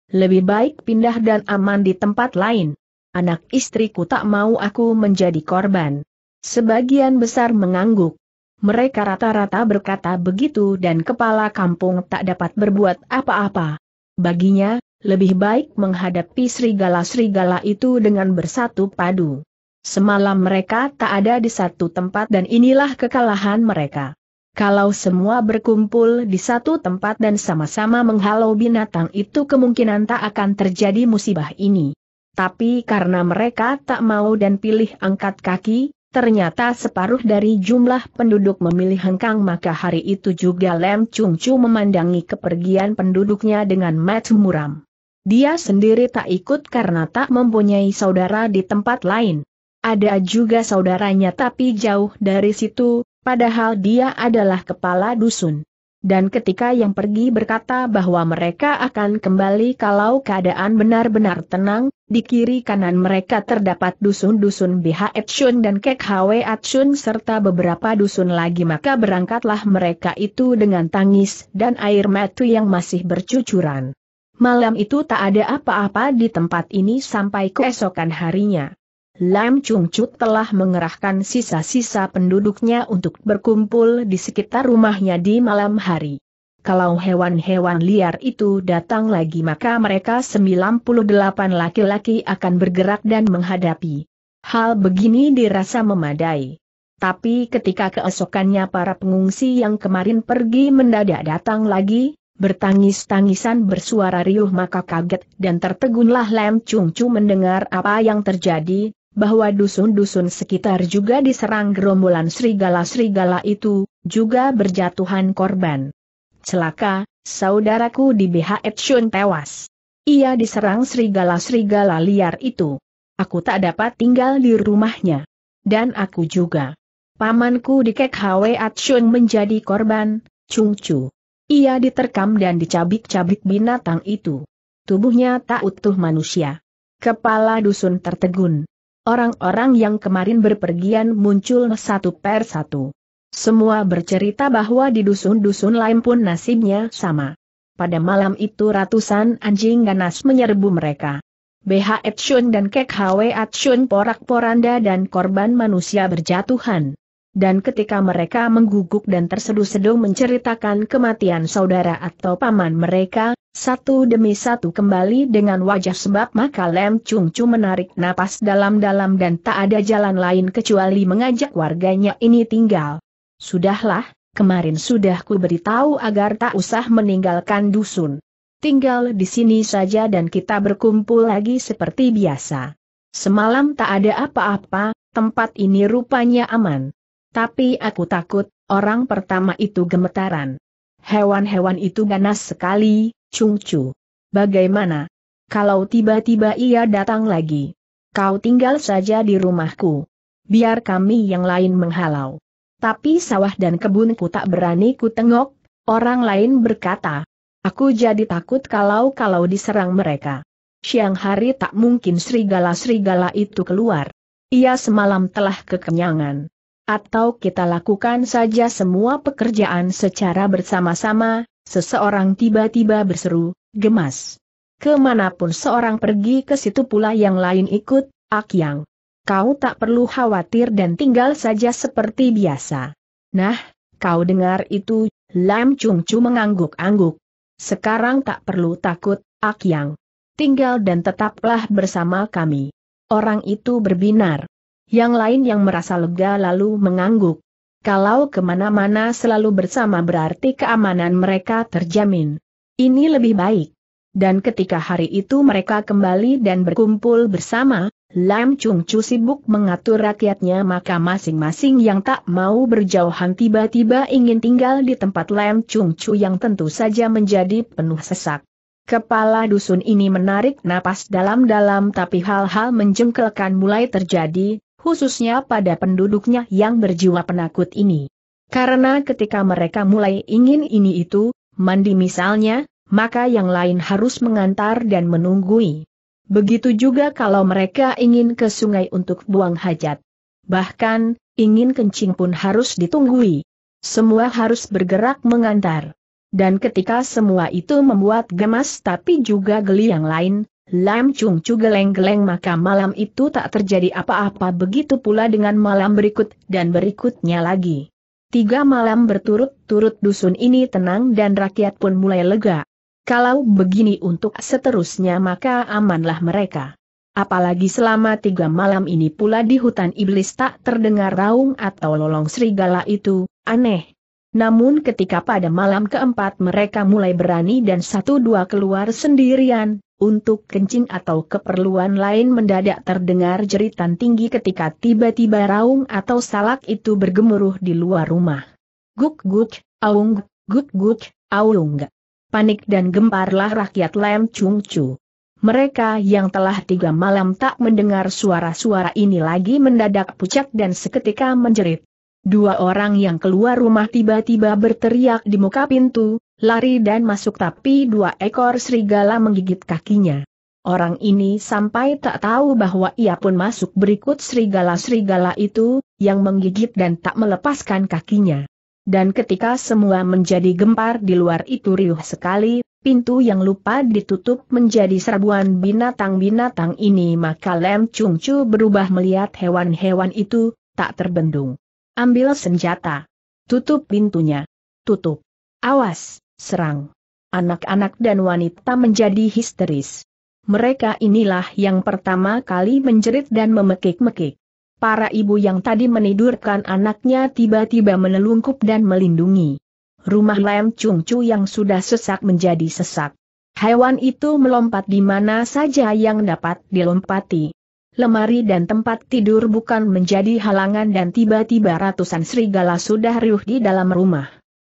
Lebih baik pindah dan aman di tempat lain. Anak istriku tak mau aku menjadi korban. Sebagian besar mengangguk. Mereka rata-rata berkata begitu dan kepala kampung tak dapat berbuat apa-apa. Baginya, lebih baik menghadapi serigala-serigala itu dengan bersatu padu. Semalam mereka tak ada di satu tempat dan inilah kekalahan mereka. Kalau semua berkumpul di satu tempat dan sama-sama menghalau binatang itu kemungkinan tak akan terjadi musibah ini. Tapi karena mereka tak mau dan pilih angkat kaki, Ternyata separuh dari jumlah penduduk memilih hengkang maka hari itu juga Lem Chung Chu memandangi kepergian penduduknya dengan mata muram. Dia sendiri tak ikut karena tak mempunyai saudara di tempat lain. Ada juga saudaranya tapi jauh dari situ, padahal dia adalah kepala dusun. Dan ketika yang pergi berkata bahwa mereka akan kembali kalau keadaan benar-benar tenang, di kiri kanan mereka terdapat dusun-dusun BH Atsun dan Kek Hwe Atsun serta beberapa dusun lagi maka berangkatlah mereka itu dengan tangis dan air mata yang masih bercucuran. Malam itu tak ada apa-apa di tempat ini sampai keesokan harinya. Lam Chung Chut telah mengerahkan sisa-sisa penduduknya untuk berkumpul di sekitar rumahnya di malam hari. Kalau hewan-hewan liar itu datang lagi maka mereka 98 laki-laki akan bergerak dan menghadapi. Hal begini dirasa memadai. Tapi ketika keesokannya para pengungsi yang kemarin pergi mendadak datang lagi, bertangis-tangisan bersuara riuh maka kaget dan tertegunlah Lam Chung Chu mendengar apa yang terjadi, bahwa dusun-dusun sekitar juga diserang gerombolan serigala-serigala itu, juga berjatuhan korban. Celaka, saudaraku di BH Etshun tewas. Ia diserang serigala-serigala liar itu. Aku tak dapat tinggal di rumahnya. Dan aku juga. Pamanku di Kek Hwe Atshun menjadi korban, Cungcu. Ia diterkam dan dicabik-cabik binatang itu. Tubuhnya tak utuh manusia. Kepala dusun tertegun. Orang-orang yang kemarin berpergian muncul satu per satu. Semua bercerita bahwa di dusun-dusun lain pun nasibnya sama. Pada malam itu ratusan anjing ganas menyerbu mereka. BH Atshun dan Kek Hwe Atshun porak-poranda dan korban manusia berjatuhan. Dan ketika mereka mengguguk dan terseduh-seduh menceritakan kematian saudara atau paman mereka, satu demi satu kembali dengan wajah sebab maka Lem Chung Chu menarik napas dalam-dalam dan tak ada jalan lain kecuali mengajak warganya ini tinggal. Sudahlah, kemarin sudah ku beritahu agar tak usah meninggalkan dusun. Tinggal di sini saja dan kita berkumpul lagi seperti biasa. Semalam tak ada apa-apa, tempat ini rupanya aman. Tapi aku takut, orang pertama itu gemetaran. Hewan-hewan itu ganas sekali, Chung Chu. Bagaimana? Kalau tiba-tiba ia datang lagi. Kau tinggal saja di rumahku. Biar kami yang lain menghalau. Tapi sawah dan kebunku tak berani ku tengok, orang lain berkata. Aku jadi takut kalau-kalau diserang mereka. Siang hari tak mungkin serigala-serigala itu keluar. Ia semalam telah kekenyangan. Atau kita lakukan saja semua pekerjaan secara bersama-sama, Seseorang tiba-tiba berseru, gemas. Kemanapun seorang pergi ke situ pula yang lain ikut, Akyang. Kau tak perlu khawatir dan tinggal saja seperti biasa. Nah, kau dengar itu, Lam Chung Chu mengangguk-angguk. Sekarang tak perlu takut, Akyang. Tinggal dan tetaplah bersama kami. Orang itu berbinar. Yang lain yang merasa lega lalu mengangguk. Kalau kemana-mana selalu bersama berarti keamanan mereka terjamin. Ini lebih baik. Dan ketika hari itu mereka kembali dan berkumpul bersama, Lam Chung Chu sibuk mengatur rakyatnya maka masing-masing yang tak mau berjauhan tiba-tiba ingin tinggal di tempat Lam Chung Chu yang tentu saja menjadi penuh sesak. Kepala dusun ini menarik napas dalam-dalam tapi hal-hal menjengkelkan mulai terjadi, khususnya pada penduduknya yang berjiwa penakut ini. Karena ketika mereka mulai ingin ini itu, mandi misalnya, maka yang lain harus mengantar dan menunggui. Begitu juga kalau mereka ingin ke sungai untuk buang hajat. Bahkan, ingin kencing pun harus ditunggui. Semua harus bergerak mengantar. Dan ketika semua itu membuat gemas tapi juga geli yang lain, Lam Chung Chu geleng-geleng maka malam itu tak terjadi apa-apa begitu pula dengan malam berikut dan berikutnya lagi. Tiga malam berturut-turut dusun ini tenang dan rakyat pun mulai lega. Kalau begini untuk seterusnya maka amanlah mereka. Apalagi selama tiga malam ini pula di hutan iblis tak terdengar raung atau lolong serigala itu, aneh. Namun ketika pada malam keempat mereka mulai berani dan satu dua keluar sendirian, untuk kencing atau keperluan lain mendadak terdengar jeritan tinggi ketika tiba-tiba raung atau salak itu bergemuruh di luar rumah. Guk guk, aung, guk guk, aung. Panik dan gemparlah rakyat Lem Chung Chu. Mereka yang telah tiga malam tak mendengar suara-suara ini lagi mendadak pucat dan seketika menjerit. Dua orang yang keluar rumah tiba-tiba berteriak di muka pintu, lari dan masuk tapi dua ekor serigala menggigit kakinya. Orang ini sampai tak tahu bahwa ia pun masuk berikut serigala-serigala itu, yang menggigit dan tak melepaskan kakinya. Dan ketika semua menjadi gempar di luar itu riuh sekali, pintu yang lupa ditutup menjadi serbuan binatang-binatang ini maka Lem Chung Chu berubah melihat hewan-hewan itu, tak terbendung. Ambil senjata. Tutup pintunya. Tutup. Awas serang. Anak-anak dan wanita menjadi histeris. Mereka inilah yang pertama kali menjerit dan memekik-mekik. Para ibu yang tadi menidurkan anaknya tiba-tiba menelungkup dan melindungi. Rumah Lem cungcu yang sudah sesak menjadi sesak. Hewan itu melompat di mana saja yang dapat dilompati. Lemari dan tempat tidur bukan menjadi halangan dan tiba-tiba ratusan serigala sudah riuh di dalam rumah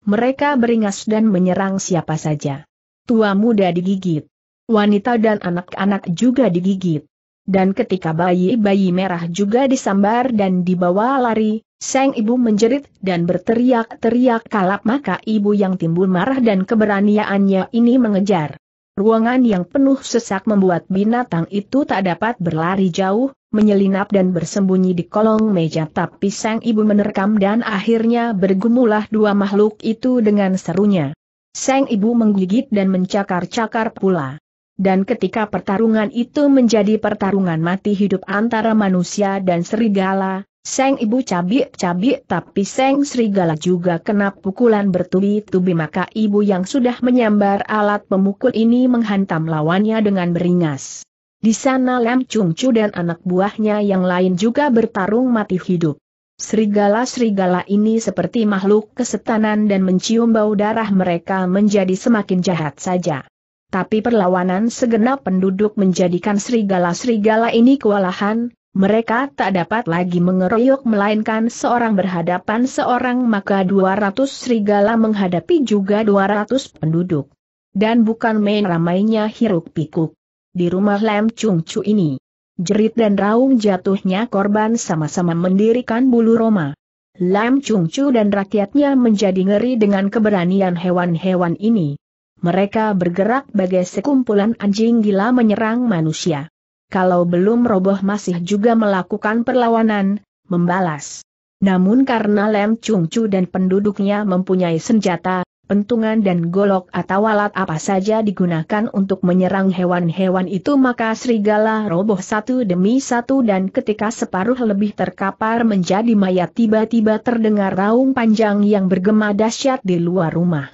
mereka beringas dan menyerang siapa saja. Tua muda digigit. Wanita dan anak-anak juga digigit. Dan ketika bayi-bayi merah juga disambar dan dibawa lari, sang ibu menjerit dan berteriak-teriak kalap maka ibu yang timbul marah dan keberaniannya ini mengejar. Ruangan yang penuh sesak membuat binatang itu tak dapat berlari jauh, menyelinap dan bersembunyi di kolong meja tapi sang ibu menerkam dan akhirnya bergumulah dua makhluk itu dengan serunya. Sang ibu menggigit dan mencakar-cakar pula. Dan ketika pertarungan itu menjadi pertarungan mati hidup antara manusia dan serigala, sang ibu cabik-cabik tapi sang serigala juga kena pukulan bertubi-tubi maka ibu yang sudah menyambar alat pemukul ini menghantam lawannya dengan beringas. Di sana Lam Chung Chu dan anak buahnya yang lain juga bertarung mati hidup. Serigala-serigala ini seperti makhluk kesetanan dan mencium bau darah mereka menjadi semakin jahat saja. Tapi perlawanan segenap penduduk menjadikan serigala-serigala ini kewalahan, mereka tak dapat lagi mengeroyok melainkan seorang berhadapan seorang maka 200 serigala menghadapi juga 200 penduduk. Dan bukan main ramainya hiruk pikuk di rumah Lem Chung Chu ini. Jerit dan raung jatuhnya korban sama-sama mendirikan bulu Roma. Lam Chung Chu dan rakyatnya menjadi ngeri dengan keberanian hewan-hewan ini. Mereka bergerak bagai sekumpulan anjing gila menyerang manusia. Kalau belum roboh masih juga melakukan perlawanan, membalas. Namun karena Lem Chung Chu dan penduduknya mempunyai senjata, pentungan dan golok atau alat apa saja digunakan untuk menyerang hewan-hewan itu maka serigala roboh satu demi satu dan ketika separuh lebih terkapar menjadi mayat tiba-tiba terdengar raung panjang yang bergema dahsyat di luar rumah.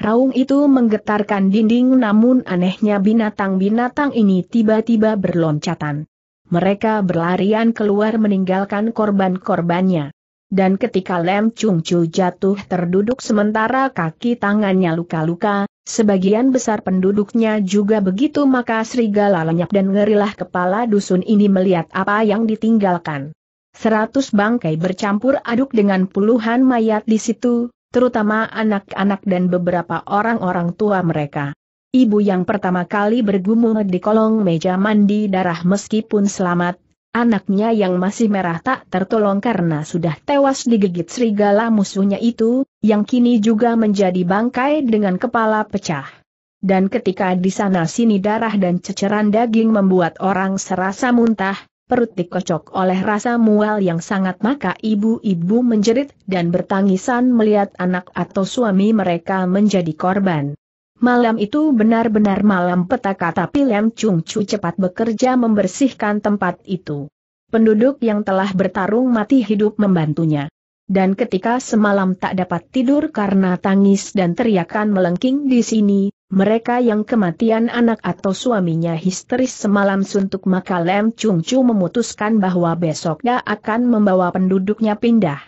Raung itu menggetarkan dinding namun anehnya binatang-binatang ini tiba-tiba berloncatan. Mereka berlarian keluar meninggalkan korban-korbannya dan ketika Lem Chung Chu jatuh terduduk sementara kaki tangannya luka-luka, sebagian besar penduduknya juga begitu maka serigala lenyap dan ngerilah kepala dusun ini melihat apa yang ditinggalkan. Seratus bangkai bercampur aduk dengan puluhan mayat di situ, terutama anak-anak dan beberapa orang-orang tua mereka. Ibu yang pertama kali bergumul di kolong meja mandi darah meskipun selamat, Anaknya yang masih merah tak tertolong karena sudah tewas digigit serigala musuhnya itu, yang kini juga menjadi bangkai dengan kepala pecah. Dan ketika di sana sini darah dan ceceran daging membuat orang serasa muntah, perut dikocok oleh rasa mual yang sangat maka ibu-ibu menjerit dan bertangisan melihat anak atau suami mereka menjadi korban. Malam itu benar-benar malam petaka tapi Lem Chung Chu cepat bekerja membersihkan tempat itu. Penduduk yang telah bertarung mati hidup membantunya. Dan ketika semalam tak dapat tidur karena tangis dan teriakan melengking di sini, mereka yang kematian anak atau suaminya histeris semalam suntuk maka Lem Chung Chu memutuskan bahwa besoknya akan membawa penduduknya pindah.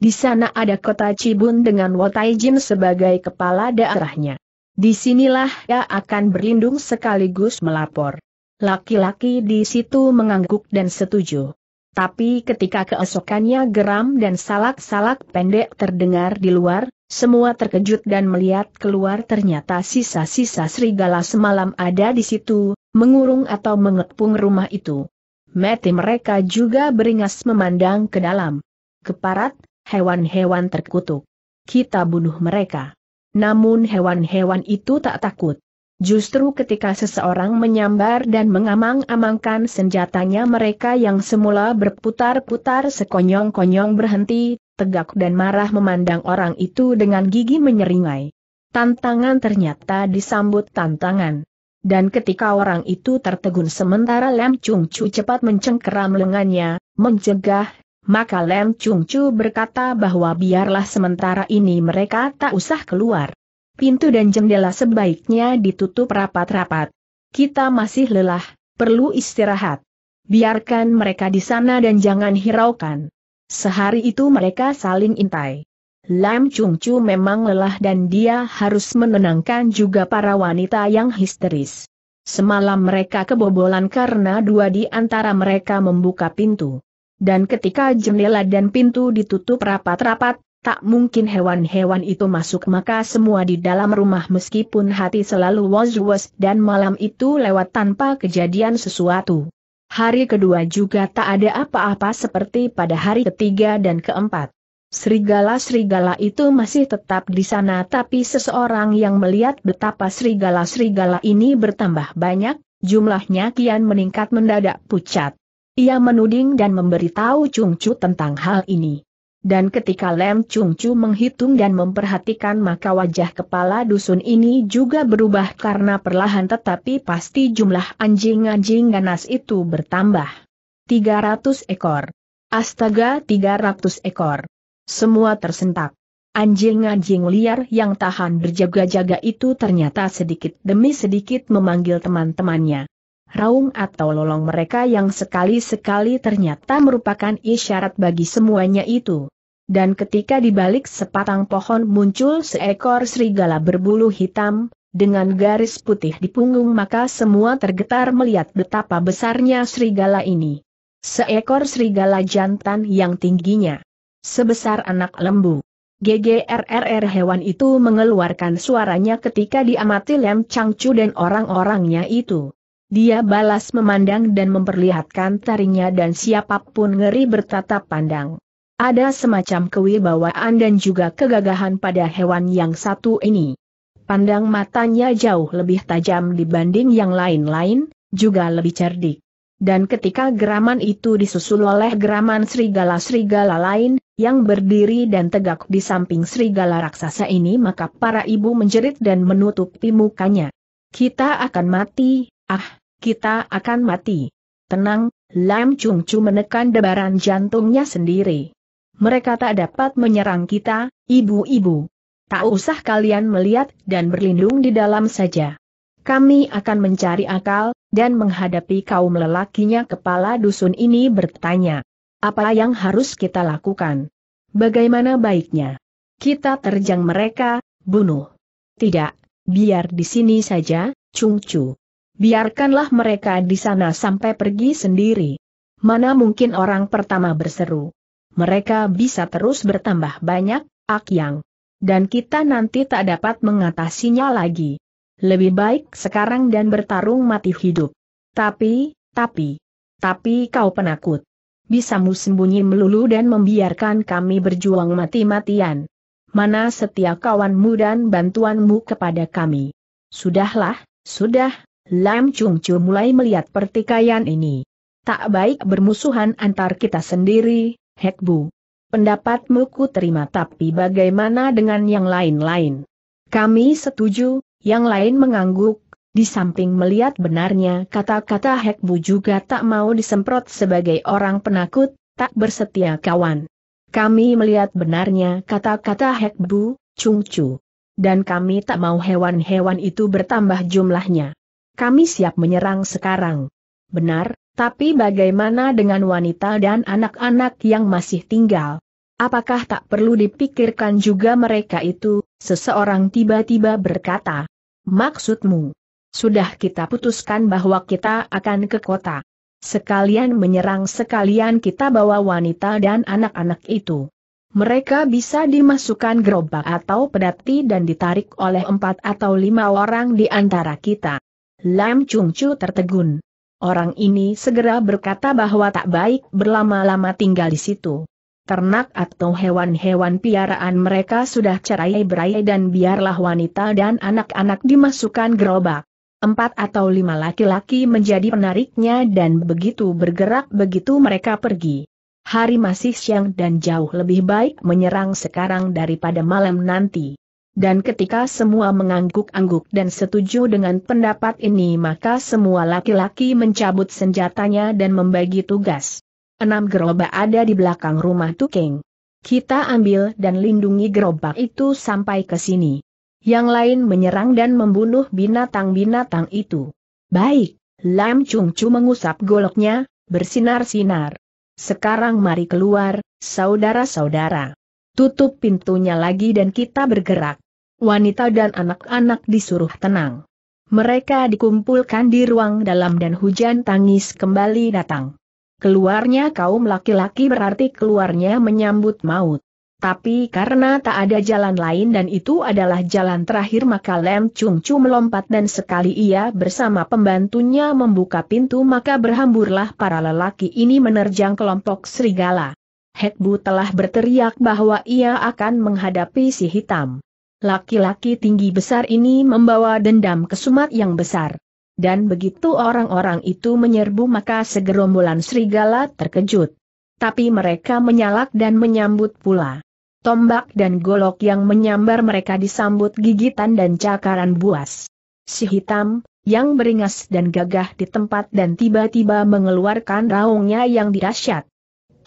Di sana ada kota Cibun dengan Wotai Jin sebagai kepala daerahnya. Di sinilah ia akan berlindung sekaligus melapor. Laki-laki di situ mengangguk dan setuju. Tapi ketika keesokannya geram dan salak-salak pendek terdengar di luar, semua terkejut dan melihat keluar ternyata sisa-sisa serigala semalam ada di situ, mengurung atau mengepung rumah itu. Mati mereka juga beringas memandang ke dalam. Keparat, hewan-hewan terkutuk. Kita bunuh mereka. Namun hewan-hewan itu tak takut. Justru ketika seseorang menyambar dan mengamang-amangkan senjatanya mereka yang semula berputar-putar sekonyong-konyong berhenti, tegak dan marah memandang orang itu dengan gigi menyeringai. Tantangan ternyata disambut tantangan. Dan ketika orang itu tertegun sementara Lam Chung Chu cepat mencengkeram lengannya, mencegah, maka Lem Chung Chu berkata bahwa biarlah sementara ini mereka tak usah keluar. Pintu dan jendela sebaiknya ditutup rapat-rapat. Kita masih lelah, perlu istirahat. Biarkan mereka di sana dan jangan hiraukan. Sehari itu mereka saling intai. Lam Chung Chu memang lelah dan dia harus menenangkan juga para wanita yang histeris. Semalam mereka kebobolan karena dua di antara mereka membuka pintu dan ketika jendela dan pintu ditutup rapat-rapat, tak mungkin hewan-hewan itu masuk maka semua di dalam rumah meskipun hati selalu was-was dan malam itu lewat tanpa kejadian sesuatu. Hari kedua juga tak ada apa-apa seperti pada hari ketiga dan keempat. Serigala-serigala itu masih tetap di sana tapi seseorang yang melihat betapa serigala-serigala ini bertambah banyak, jumlahnya kian meningkat mendadak pucat. Ia menuding dan memberitahu Chung Chu tentang hal ini. Dan ketika Lem Chung Chu menghitung dan memperhatikan maka wajah kepala dusun ini juga berubah karena perlahan tetapi pasti jumlah anjing-anjing ganas itu bertambah. 300 ekor. Astaga 300 ekor. Semua tersentak. Anjing-anjing liar yang tahan berjaga-jaga itu ternyata sedikit demi sedikit memanggil teman-temannya raung atau lolong mereka yang sekali-sekali ternyata merupakan isyarat bagi semuanya itu. Dan ketika di balik sepatang pohon muncul seekor serigala berbulu hitam, dengan garis putih di punggung maka semua tergetar melihat betapa besarnya serigala ini. Seekor serigala jantan yang tingginya sebesar anak lembu. GGRRR hewan itu mengeluarkan suaranya ketika diamati Lem Changcu dan orang-orangnya itu. Dia balas memandang dan memperlihatkan taringnya dan siapapun ngeri bertatap pandang. Ada semacam kewibawaan dan juga kegagahan pada hewan yang satu ini. Pandang matanya jauh lebih tajam dibanding yang lain-lain, juga lebih cerdik. Dan ketika geraman itu disusul oleh geraman serigala-serigala lain, yang berdiri dan tegak di samping serigala raksasa ini maka para ibu menjerit dan menutupi mukanya. Kita akan mati, ah, kita akan mati. Tenang, Lam Chung Chu menekan debaran jantungnya sendiri. Mereka tak dapat menyerang kita, ibu-ibu. Tak usah kalian melihat dan berlindung di dalam saja. Kami akan mencari akal, dan menghadapi kaum lelakinya kepala dusun ini bertanya. Apa yang harus kita lakukan? Bagaimana baiknya? Kita terjang mereka, bunuh. Tidak, biar di sini saja, Chung Chu. Biarkanlah mereka di sana sampai pergi sendiri. Mana mungkin orang pertama berseru. Mereka bisa terus bertambah banyak, Akyang. Dan kita nanti tak dapat mengatasinya lagi. Lebih baik sekarang dan bertarung mati hidup. Tapi, tapi, tapi kau penakut. bisa Bisamu sembunyi melulu dan membiarkan kami berjuang mati-matian. Mana setia kawanmu dan bantuanmu kepada kami? Sudahlah, sudah, Lam Chung Chu mulai melihat pertikaian ini. Tak baik bermusuhan antar kita sendiri, Hek Bu. Pendapatmu ku terima tapi bagaimana dengan yang lain-lain? Kami setuju, yang lain mengangguk, di samping melihat benarnya kata-kata Hek Bu juga tak mau disemprot sebagai orang penakut, tak bersetia kawan. Kami melihat benarnya kata-kata Hek Bu, Chung Chu. Dan kami tak mau hewan-hewan itu bertambah jumlahnya kami siap menyerang sekarang. Benar, tapi bagaimana dengan wanita dan anak-anak yang masih tinggal? Apakah tak perlu dipikirkan juga mereka itu? Seseorang tiba-tiba berkata, Maksudmu? Sudah kita putuskan bahwa kita akan ke kota. Sekalian menyerang sekalian kita bawa wanita dan anak-anak itu. Mereka bisa dimasukkan gerobak atau pedati dan ditarik oleh empat atau lima orang di antara kita. Lam Chung Chu tertegun. Orang ini segera berkata bahwa tak baik berlama-lama tinggal di situ. Ternak atau hewan-hewan piaraan mereka sudah cerai berai dan biarlah wanita dan anak-anak dimasukkan gerobak. Empat atau lima laki-laki menjadi penariknya dan begitu bergerak begitu mereka pergi. Hari masih siang dan jauh lebih baik menyerang sekarang daripada malam nanti. Dan ketika semua mengangguk-angguk dan setuju dengan pendapat ini maka semua laki-laki mencabut senjatanya dan membagi tugas. Enam gerobak ada di belakang rumah Tukeng. Kita ambil dan lindungi gerobak itu sampai ke sini. Yang lain menyerang dan membunuh binatang-binatang itu. Baik, Lam Chung Chu mengusap goloknya, bersinar-sinar. Sekarang mari keluar, saudara-saudara. Tutup pintunya lagi dan kita bergerak wanita dan anak-anak disuruh tenang. Mereka dikumpulkan di ruang dalam dan hujan tangis kembali datang. Keluarnya kaum laki-laki berarti keluarnya menyambut maut. Tapi karena tak ada jalan lain dan itu adalah jalan terakhir maka Lem Chung Chu melompat dan sekali ia bersama pembantunya membuka pintu maka berhamburlah para lelaki ini menerjang kelompok serigala. Hekbu telah berteriak bahwa ia akan menghadapi si hitam. Laki-laki tinggi besar ini membawa dendam kesumat yang besar. Dan begitu orang-orang itu menyerbu maka segerombolan serigala terkejut. Tapi mereka menyalak dan menyambut pula. Tombak dan golok yang menyambar mereka disambut gigitan dan cakaran buas. Si hitam, yang beringas dan gagah di tempat dan tiba-tiba mengeluarkan raungnya yang dirasyat.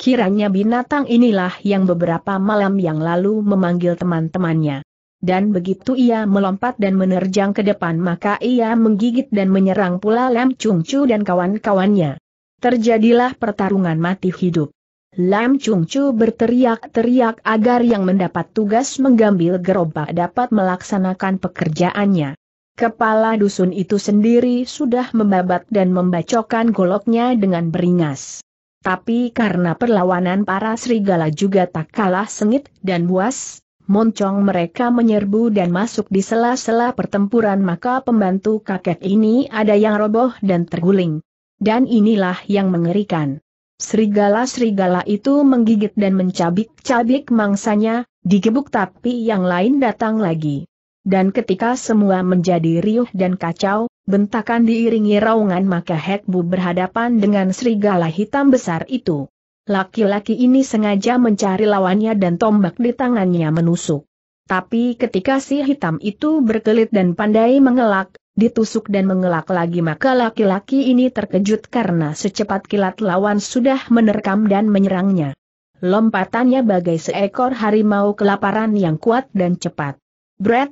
Kiranya binatang inilah yang beberapa malam yang lalu memanggil teman-temannya dan begitu ia melompat dan menerjang ke depan maka ia menggigit dan menyerang pula Lam Chung Chu dan kawan-kawannya. Terjadilah pertarungan mati hidup. Lam Chung Chu berteriak-teriak agar yang mendapat tugas mengambil gerobak dapat melaksanakan pekerjaannya. Kepala dusun itu sendiri sudah membabat dan membacokkan goloknya dengan beringas. Tapi karena perlawanan para serigala juga tak kalah sengit dan buas, moncong mereka menyerbu dan masuk di sela-sela pertempuran maka pembantu kakek ini ada yang roboh dan terguling. Dan inilah yang mengerikan. Serigala-serigala itu menggigit dan mencabik-cabik mangsanya, digebuk tapi yang lain datang lagi. Dan ketika semua menjadi riuh dan kacau, bentakan diiringi raungan maka Hekbu berhadapan dengan serigala hitam besar itu. Laki-laki ini sengaja mencari lawannya dan tombak di tangannya menusuk. Tapi ketika si hitam itu berkelit dan pandai mengelak, ditusuk dan mengelak lagi maka laki-laki ini terkejut karena secepat kilat lawan sudah menerkam dan menyerangnya. Lompatannya bagai seekor harimau kelaparan yang kuat dan cepat. Bread,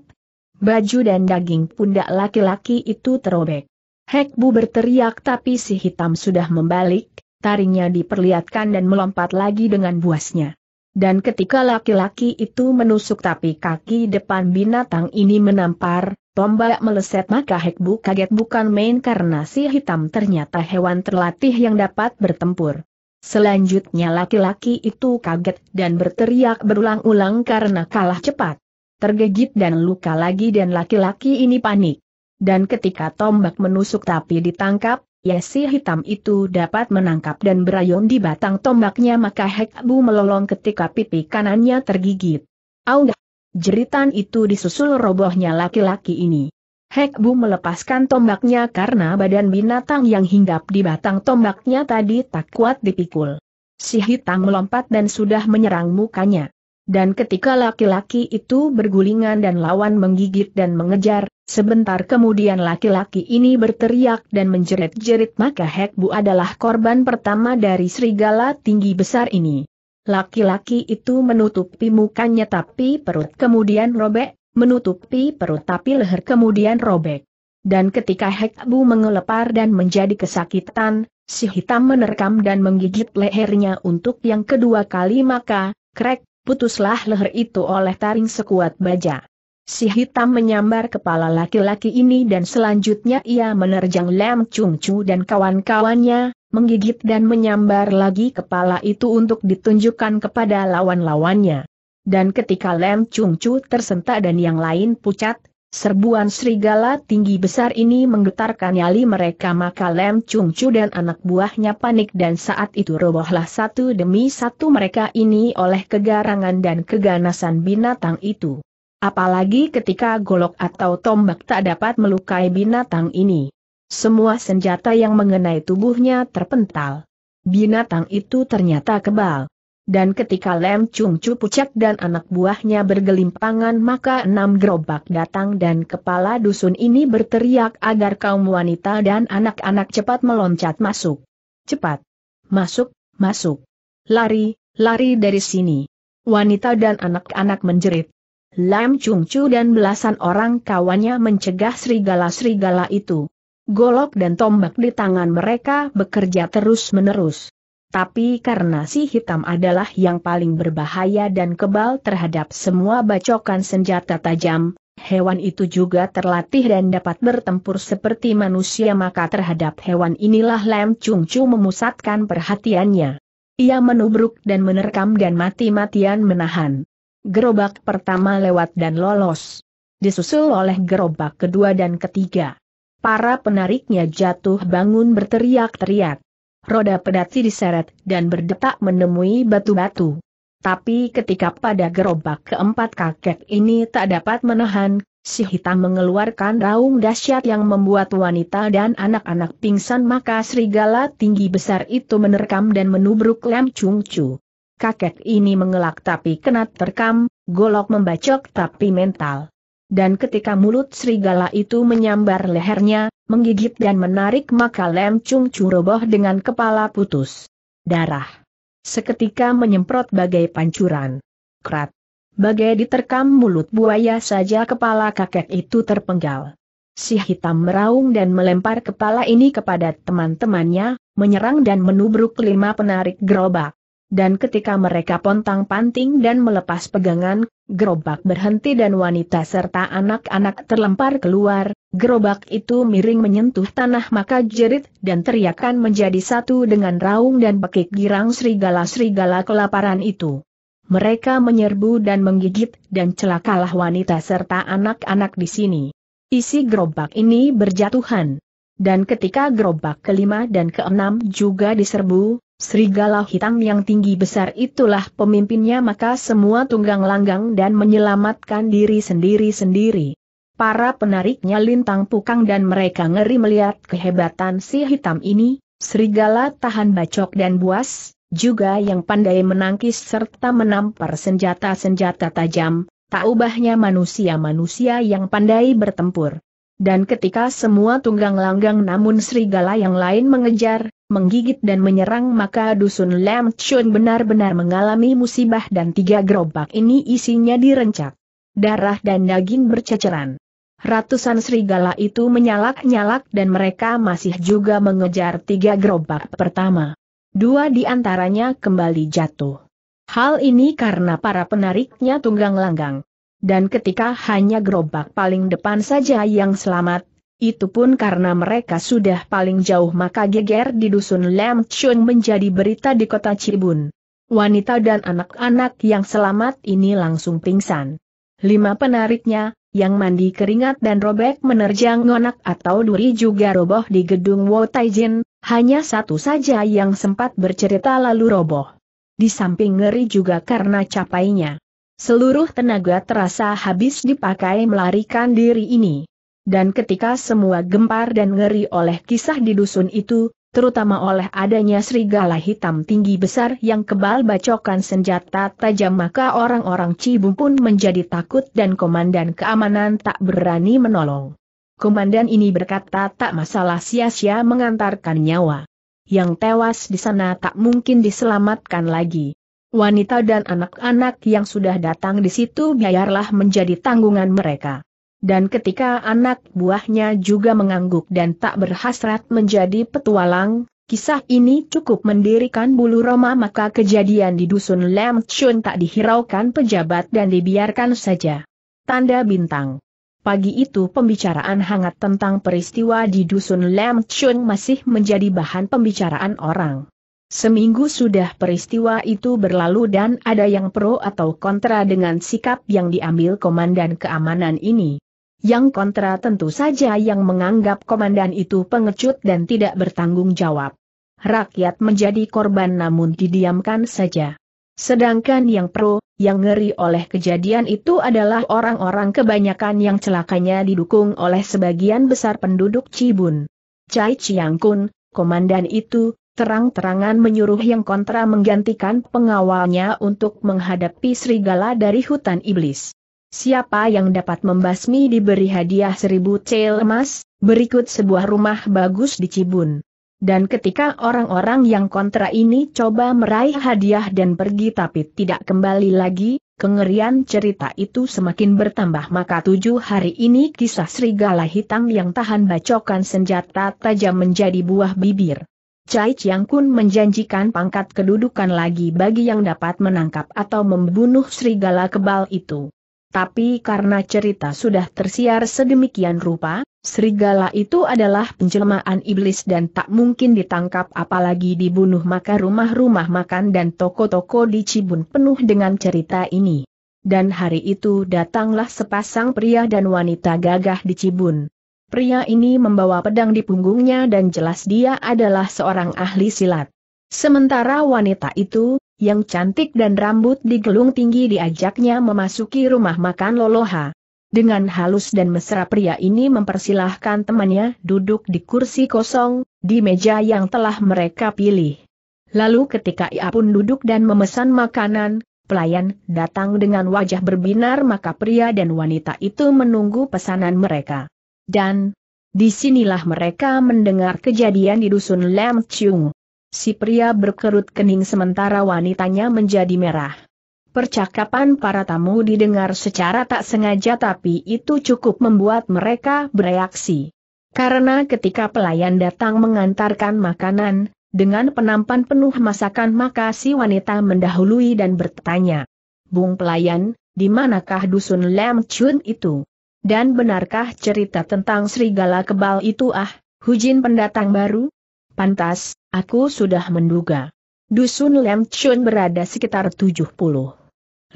baju dan daging pundak laki-laki itu terobek. Hekbu berteriak tapi si hitam sudah membalik, taringnya diperlihatkan dan melompat lagi dengan buasnya. Dan ketika laki-laki itu menusuk tapi kaki depan binatang ini menampar, tombak meleset maka Hekbu kaget bukan main karena si hitam ternyata hewan terlatih yang dapat bertempur. Selanjutnya laki-laki itu kaget dan berteriak berulang-ulang karena kalah cepat. Tergegit dan luka lagi dan laki-laki ini panik. Dan ketika tombak menusuk tapi ditangkap, Yesi ya hitam itu dapat menangkap dan berayun di batang tombaknya maka Hek Bu melolong ketika pipi kanannya tergigit. Aunggah! Jeritan itu disusul robohnya laki-laki ini. Hek Bu melepaskan tombaknya karena badan binatang yang hinggap di batang tombaknya tadi tak kuat dipikul. Si hitam melompat dan sudah menyerang mukanya. Dan ketika laki-laki itu bergulingan dan lawan menggigit dan mengejar, sebentar kemudian laki-laki ini berteriak dan menjerit-jerit maka Hekbu adalah korban pertama dari serigala tinggi besar ini. Laki-laki itu menutupi mukanya tapi perut kemudian robek, menutupi perut tapi leher kemudian robek. Dan ketika Hekbu mengelepar dan menjadi kesakitan, si hitam menerkam dan menggigit lehernya untuk yang kedua kali maka, krek, putuslah leher itu oleh taring sekuat baja. Si hitam menyambar kepala laki-laki ini dan selanjutnya ia menerjang Lam Chung Chu dan kawan-kawannya, menggigit dan menyambar lagi kepala itu untuk ditunjukkan kepada lawan-lawannya. Dan ketika Lem Chung Chu tersentak dan yang lain pucat, Serbuan serigala tinggi besar ini menggetarkan nyali mereka maka Lem Chung Chu dan anak buahnya panik dan saat itu robohlah satu demi satu mereka ini oleh kegarangan dan keganasan binatang itu. Apalagi ketika golok atau tombak tak dapat melukai binatang ini. Semua senjata yang mengenai tubuhnya terpental. Binatang itu ternyata kebal dan ketika Lem Chung Chu pucak dan anak buahnya bergelimpangan maka enam gerobak datang dan kepala dusun ini berteriak agar kaum wanita dan anak-anak cepat meloncat masuk. Cepat! Masuk, masuk! Lari, lari dari sini! Wanita dan anak-anak menjerit. Lem Chung Chu dan belasan orang kawannya mencegah serigala-serigala itu. Golok dan tombak di tangan mereka bekerja terus-menerus. Tapi karena si hitam adalah yang paling berbahaya dan kebal terhadap semua bacokan senjata tajam, hewan itu juga terlatih dan dapat bertempur seperti manusia maka terhadap hewan inilah Lem Chung Chu memusatkan perhatiannya. Ia menubruk dan menerkam dan mati-matian menahan. Gerobak pertama lewat dan lolos. Disusul oleh gerobak kedua dan ketiga. Para penariknya jatuh bangun berteriak-teriak roda pedati diseret dan berdetak menemui batu-batu. Tapi ketika pada gerobak keempat kakek ini tak dapat menahan, si hitam mengeluarkan raung dahsyat yang membuat wanita dan anak-anak pingsan maka serigala tinggi besar itu menerkam dan menubruk lem cungcu. Kakek ini mengelak tapi kena terkam, golok membacok tapi mental. Dan ketika mulut serigala itu menyambar lehernya, menggigit dan menarik maka Lem Chung Chu roboh dengan kepala putus. Darah. Seketika menyemprot bagai pancuran. Krat. Bagai diterkam mulut buaya saja kepala kakek itu terpenggal. Si hitam meraung dan melempar kepala ini kepada teman-temannya, menyerang dan menubruk lima penarik gerobak dan ketika mereka pontang-panting dan melepas pegangan, gerobak berhenti dan wanita serta anak-anak terlempar keluar, gerobak itu miring menyentuh tanah maka jerit dan teriakan menjadi satu dengan raung dan pekik girang serigala-serigala kelaparan itu. Mereka menyerbu dan menggigit dan celakalah wanita serta anak-anak di sini. Isi gerobak ini berjatuhan. Dan ketika gerobak kelima dan keenam juga diserbu, Serigala hitam yang tinggi besar itulah pemimpinnya maka semua tunggang langgang dan menyelamatkan diri sendiri-sendiri. Para penariknya lintang pukang dan mereka ngeri melihat kehebatan si hitam ini, serigala tahan bacok dan buas, juga yang pandai menangkis serta menampar senjata-senjata tajam, tak ubahnya manusia-manusia yang pandai bertempur. Dan ketika semua tunggang langgang namun serigala yang lain mengejar, menggigit dan menyerang maka dusun Lam Chun benar-benar mengalami musibah dan tiga gerobak ini isinya direncak. Darah dan daging berceceran. Ratusan serigala itu menyalak-nyalak dan mereka masih juga mengejar tiga gerobak pertama. Dua di antaranya kembali jatuh. Hal ini karena para penariknya tunggang langgang dan ketika hanya gerobak paling depan saja yang selamat, itu pun karena mereka sudah paling jauh maka geger di dusun Lam Chun menjadi berita di kota Cibun. Wanita dan anak-anak yang selamat ini langsung pingsan. Lima penariknya, yang mandi keringat dan robek menerjang ngonak atau duri juga roboh di gedung Wotaijin, hanya satu saja yang sempat bercerita lalu roboh. Di samping ngeri juga karena capainya. Seluruh tenaga terasa habis dipakai melarikan diri ini. Dan ketika semua gempar dan ngeri oleh kisah di dusun itu, terutama oleh adanya serigala hitam tinggi besar yang kebal bacokan senjata tajam maka orang-orang Cibum pun menjadi takut dan komandan keamanan tak berani menolong. Komandan ini berkata tak masalah sia-sia mengantarkan nyawa. Yang tewas di sana tak mungkin diselamatkan lagi wanita dan anak-anak yang sudah datang di situ biarlah menjadi tanggungan mereka. Dan ketika anak buahnya juga mengangguk dan tak berhasrat menjadi petualang, kisah ini cukup mendirikan bulu roma maka kejadian di dusun Lam Chun tak dihiraukan pejabat dan dibiarkan saja. Tanda bintang. Pagi itu pembicaraan hangat tentang peristiwa di dusun Lam Chun masih menjadi bahan pembicaraan orang. Seminggu sudah peristiwa itu berlalu dan ada yang pro atau kontra dengan sikap yang diambil komandan keamanan ini. Yang kontra tentu saja yang menganggap komandan itu pengecut dan tidak bertanggung jawab. Rakyat menjadi korban namun didiamkan saja. Sedangkan yang pro, yang ngeri oleh kejadian itu adalah orang-orang kebanyakan yang celakanya didukung oleh sebagian besar penduduk Cibun. Cai Chiang Kun, komandan itu, terang-terangan menyuruh yang kontra menggantikan pengawalnya untuk menghadapi serigala dari hutan iblis. Siapa yang dapat membasmi diberi hadiah seribu cel emas, berikut sebuah rumah bagus di Cibun. Dan ketika orang-orang yang kontra ini coba meraih hadiah dan pergi tapi tidak kembali lagi, kengerian cerita itu semakin bertambah maka tujuh hari ini kisah serigala hitam yang tahan bacokan senjata tajam menjadi buah bibir. Cai Chiang Kun menjanjikan pangkat kedudukan lagi bagi yang dapat menangkap atau membunuh serigala kebal itu. Tapi karena cerita sudah tersiar sedemikian rupa, serigala itu adalah penjelmaan iblis dan tak mungkin ditangkap apalagi dibunuh maka rumah-rumah makan dan toko-toko di Cibun penuh dengan cerita ini. Dan hari itu datanglah sepasang pria dan wanita gagah di Cibun. Pria ini membawa pedang di punggungnya dan jelas dia adalah seorang ahli silat. Sementara wanita itu, yang cantik dan rambut digelung tinggi diajaknya memasuki rumah makan Loloha. Dengan halus dan mesra pria ini mempersilahkan temannya duduk di kursi kosong, di meja yang telah mereka pilih. Lalu ketika ia pun duduk dan memesan makanan, pelayan datang dengan wajah berbinar maka pria dan wanita itu menunggu pesanan mereka. Dan, disinilah mereka mendengar kejadian di dusun Lam Chung. Si pria berkerut kening sementara wanitanya menjadi merah. Percakapan para tamu didengar secara tak sengaja tapi itu cukup membuat mereka bereaksi. Karena ketika pelayan datang mengantarkan makanan, dengan penampan penuh masakan maka si wanita mendahului dan bertanya. Bung pelayan, di manakah dusun Lam Chun itu? Dan benarkah cerita tentang serigala kebal itu ah, Hujin pendatang baru? Pantas, aku sudah menduga. Dusun Lem Chun berada sekitar 70.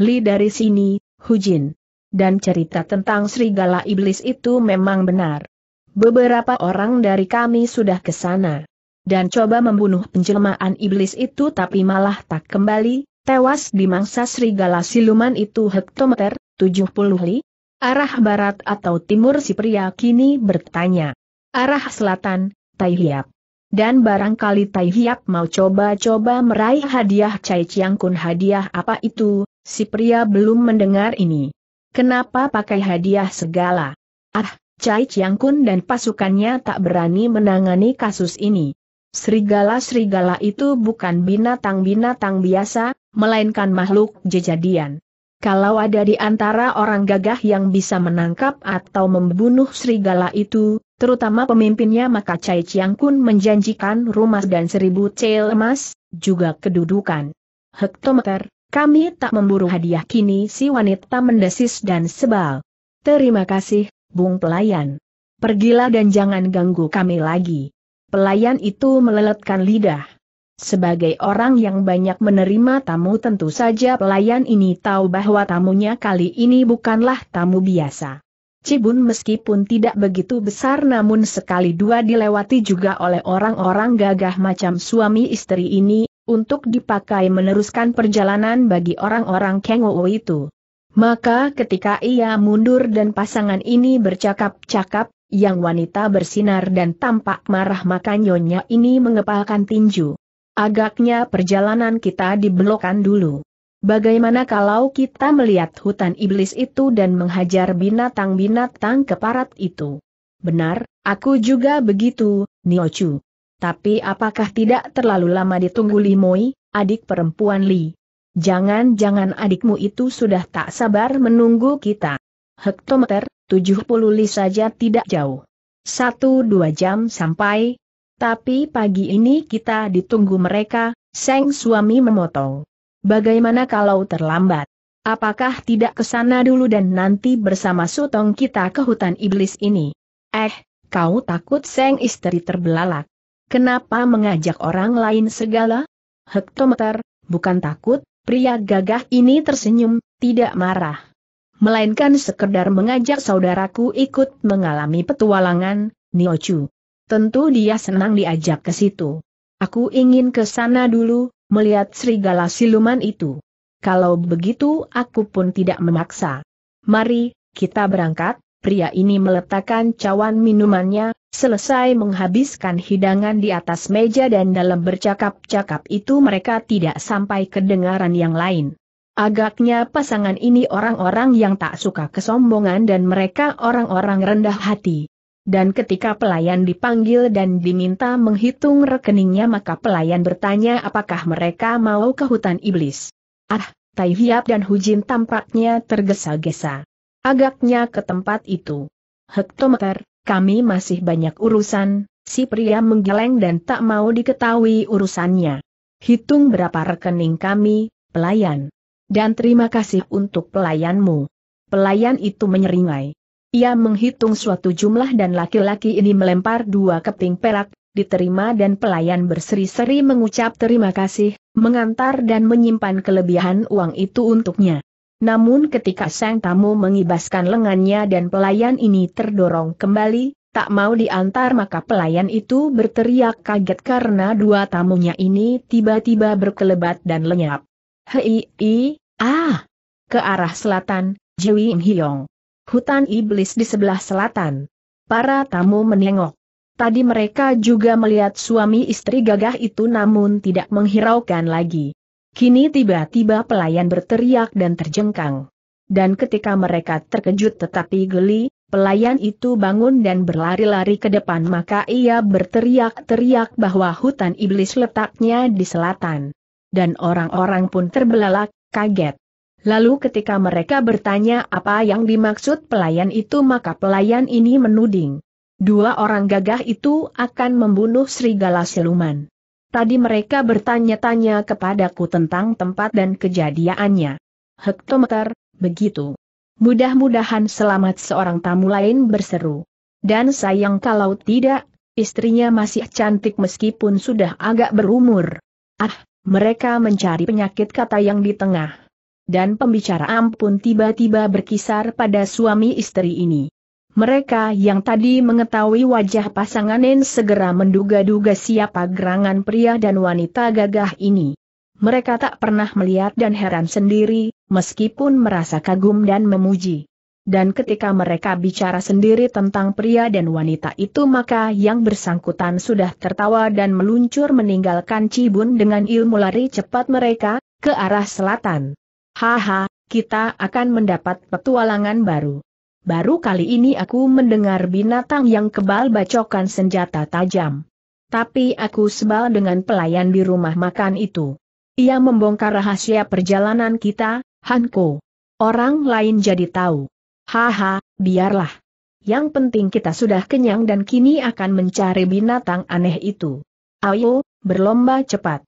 Li dari sini, Hujin. Dan cerita tentang serigala iblis itu memang benar. Beberapa orang dari kami sudah ke sana. Dan coba membunuh penjelmaan iblis itu tapi malah tak kembali, tewas di mangsa serigala siluman itu hektometer, 70 li, Arah barat atau timur si pria kini bertanya. Arah selatan, Tai Hiap. Dan barangkali Tai Hiap mau coba-coba meraih hadiah Cai Chiang Kun hadiah apa itu, si pria belum mendengar ini. Kenapa pakai hadiah segala? Ah, Cai Chiang Kun dan pasukannya tak berani menangani kasus ini. Serigala-serigala itu bukan binatang-binatang biasa, melainkan makhluk jejadian. Kalau ada di antara orang gagah yang bisa menangkap atau membunuh serigala itu, terutama pemimpinnya maka Cai Chiang Kun menjanjikan rumah dan seribu cel emas, juga kedudukan. Hektometer, kami tak memburu hadiah kini si wanita mendesis dan sebal. Terima kasih, Bung Pelayan. Pergilah dan jangan ganggu kami lagi. Pelayan itu meleletkan lidah. Sebagai orang yang banyak menerima tamu tentu saja pelayan ini tahu bahwa tamunya kali ini bukanlah tamu biasa. Cibun meskipun tidak begitu besar namun sekali dua dilewati juga oleh orang-orang gagah macam suami istri ini, untuk dipakai meneruskan perjalanan bagi orang-orang Kengowo itu. Maka ketika ia mundur dan pasangan ini bercakap-cakap, yang wanita bersinar dan tampak marah maka nyonya ini mengepalkan tinju. Agaknya perjalanan kita dibelokan dulu. Bagaimana kalau kita melihat hutan iblis itu dan menghajar binatang-binatang keparat itu? Benar, aku juga begitu, Niochu. Tapi apakah tidak terlalu lama ditunggu Li Moi, adik perempuan Li? Jangan-jangan adikmu itu sudah tak sabar menunggu kita. Hektometer, 70 li saja tidak jauh. Satu dua jam sampai, tapi pagi ini kita ditunggu mereka, Seng suami memotong. Bagaimana kalau terlambat? Apakah tidak ke sana dulu dan nanti bersama Sutong kita ke hutan iblis ini? Eh, kau takut Seng istri terbelalak. Kenapa mengajak orang lain segala? Hektometer, bukan takut, pria gagah ini tersenyum, tidak marah. Melainkan sekedar mengajak saudaraku ikut mengalami petualangan, Niochu. Tentu dia senang diajak ke situ. Aku ingin ke sana dulu, melihat serigala siluman itu. Kalau begitu aku pun tidak memaksa. Mari, kita berangkat, pria ini meletakkan cawan minumannya, selesai menghabiskan hidangan di atas meja dan dalam bercakap-cakap itu mereka tidak sampai kedengaran yang lain. Agaknya pasangan ini orang-orang yang tak suka kesombongan dan mereka orang-orang rendah hati. Dan ketika pelayan dipanggil dan diminta menghitung rekeningnya maka pelayan bertanya apakah mereka mau ke hutan iblis. Ah, Tai Hiap dan Hujin tampaknya tergesa-gesa. Agaknya ke tempat itu. Hektometer, kami masih banyak urusan, si pria menggeleng dan tak mau diketahui urusannya. Hitung berapa rekening kami, pelayan. Dan terima kasih untuk pelayanmu. Pelayan itu menyeringai. Ia menghitung suatu jumlah dan laki-laki ini melempar dua keping perak, diterima dan pelayan berseri-seri mengucap terima kasih, mengantar dan menyimpan kelebihan uang itu untuknya. Namun ketika sang tamu mengibaskan lengannya dan pelayan ini terdorong kembali, tak mau diantar maka pelayan itu berteriak kaget karena dua tamunya ini tiba-tiba berkelebat dan lenyap. Hei, ah! Ke arah selatan, Jiwin Hyong hutan iblis di sebelah selatan. Para tamu menengok. Tadi mereka juga melihat suami istri gagah itu namun tidak menghiraukan lagi. Kini tiba-tiba pelayan berteriak dan terjengkang. Dan ketika mereka terkejut tetapi geli, Pelayan itu bangun dan berlari-lari ke depan maka ia berteriak-teriak bahwa hutan iblis letaknya di selatan. Dan orang-orang pun terbelalak, kaget. Lalu ketika mereka bertanya apa yang dimaksud pelayan itu maka pelayan ini menuding. Dua orang gagah itu akan membunuh serigala siluman. Tadi mereka bertanya-tanya kepadaku tentang tempat dan kejadiannya. Hektometer, begitu. Mudah-mudahan selamat seorang tamu lain berseru. Dan sayang kalau tidak, istrinya masih cantik meskipun sudah agak berumur. Ah, mereka mencari penyakit kata yang di tengah dan pembicaraan pun tiba-tiba berkisar pada suami istri ini. Mereka yang tadi mengetahui wajah pasangan Nen segera menduga-duga siapa gerangan pria dan wanita gagah ini. Mereka tak pernah melihat dan heran sendiri, meskipun merasa kagum dan memuji. Dan ketika mereka bicara sendiri tentang pria dan wanita itu maka yang bersangkutan sudah tertawa dan meluncur meninggalkan Cibun dengan ilmu lari cepat mereka, ke arah selatan. Haha, kita akan mendapat petualangan baru. Baru kali ini aku mendengar binatang yang kebal bacokan senjata tajam. Tapi aku sebal dengan pelayan di rumah makan itu. Ia membongkar rahasia perjalanan kita, Hanko. Orang lain jadi tahu. Haha, biarlah. Yang penting kita sudah kenyang dan kini akan mencari binatang aneh itu. Ayo, berlomba cepat.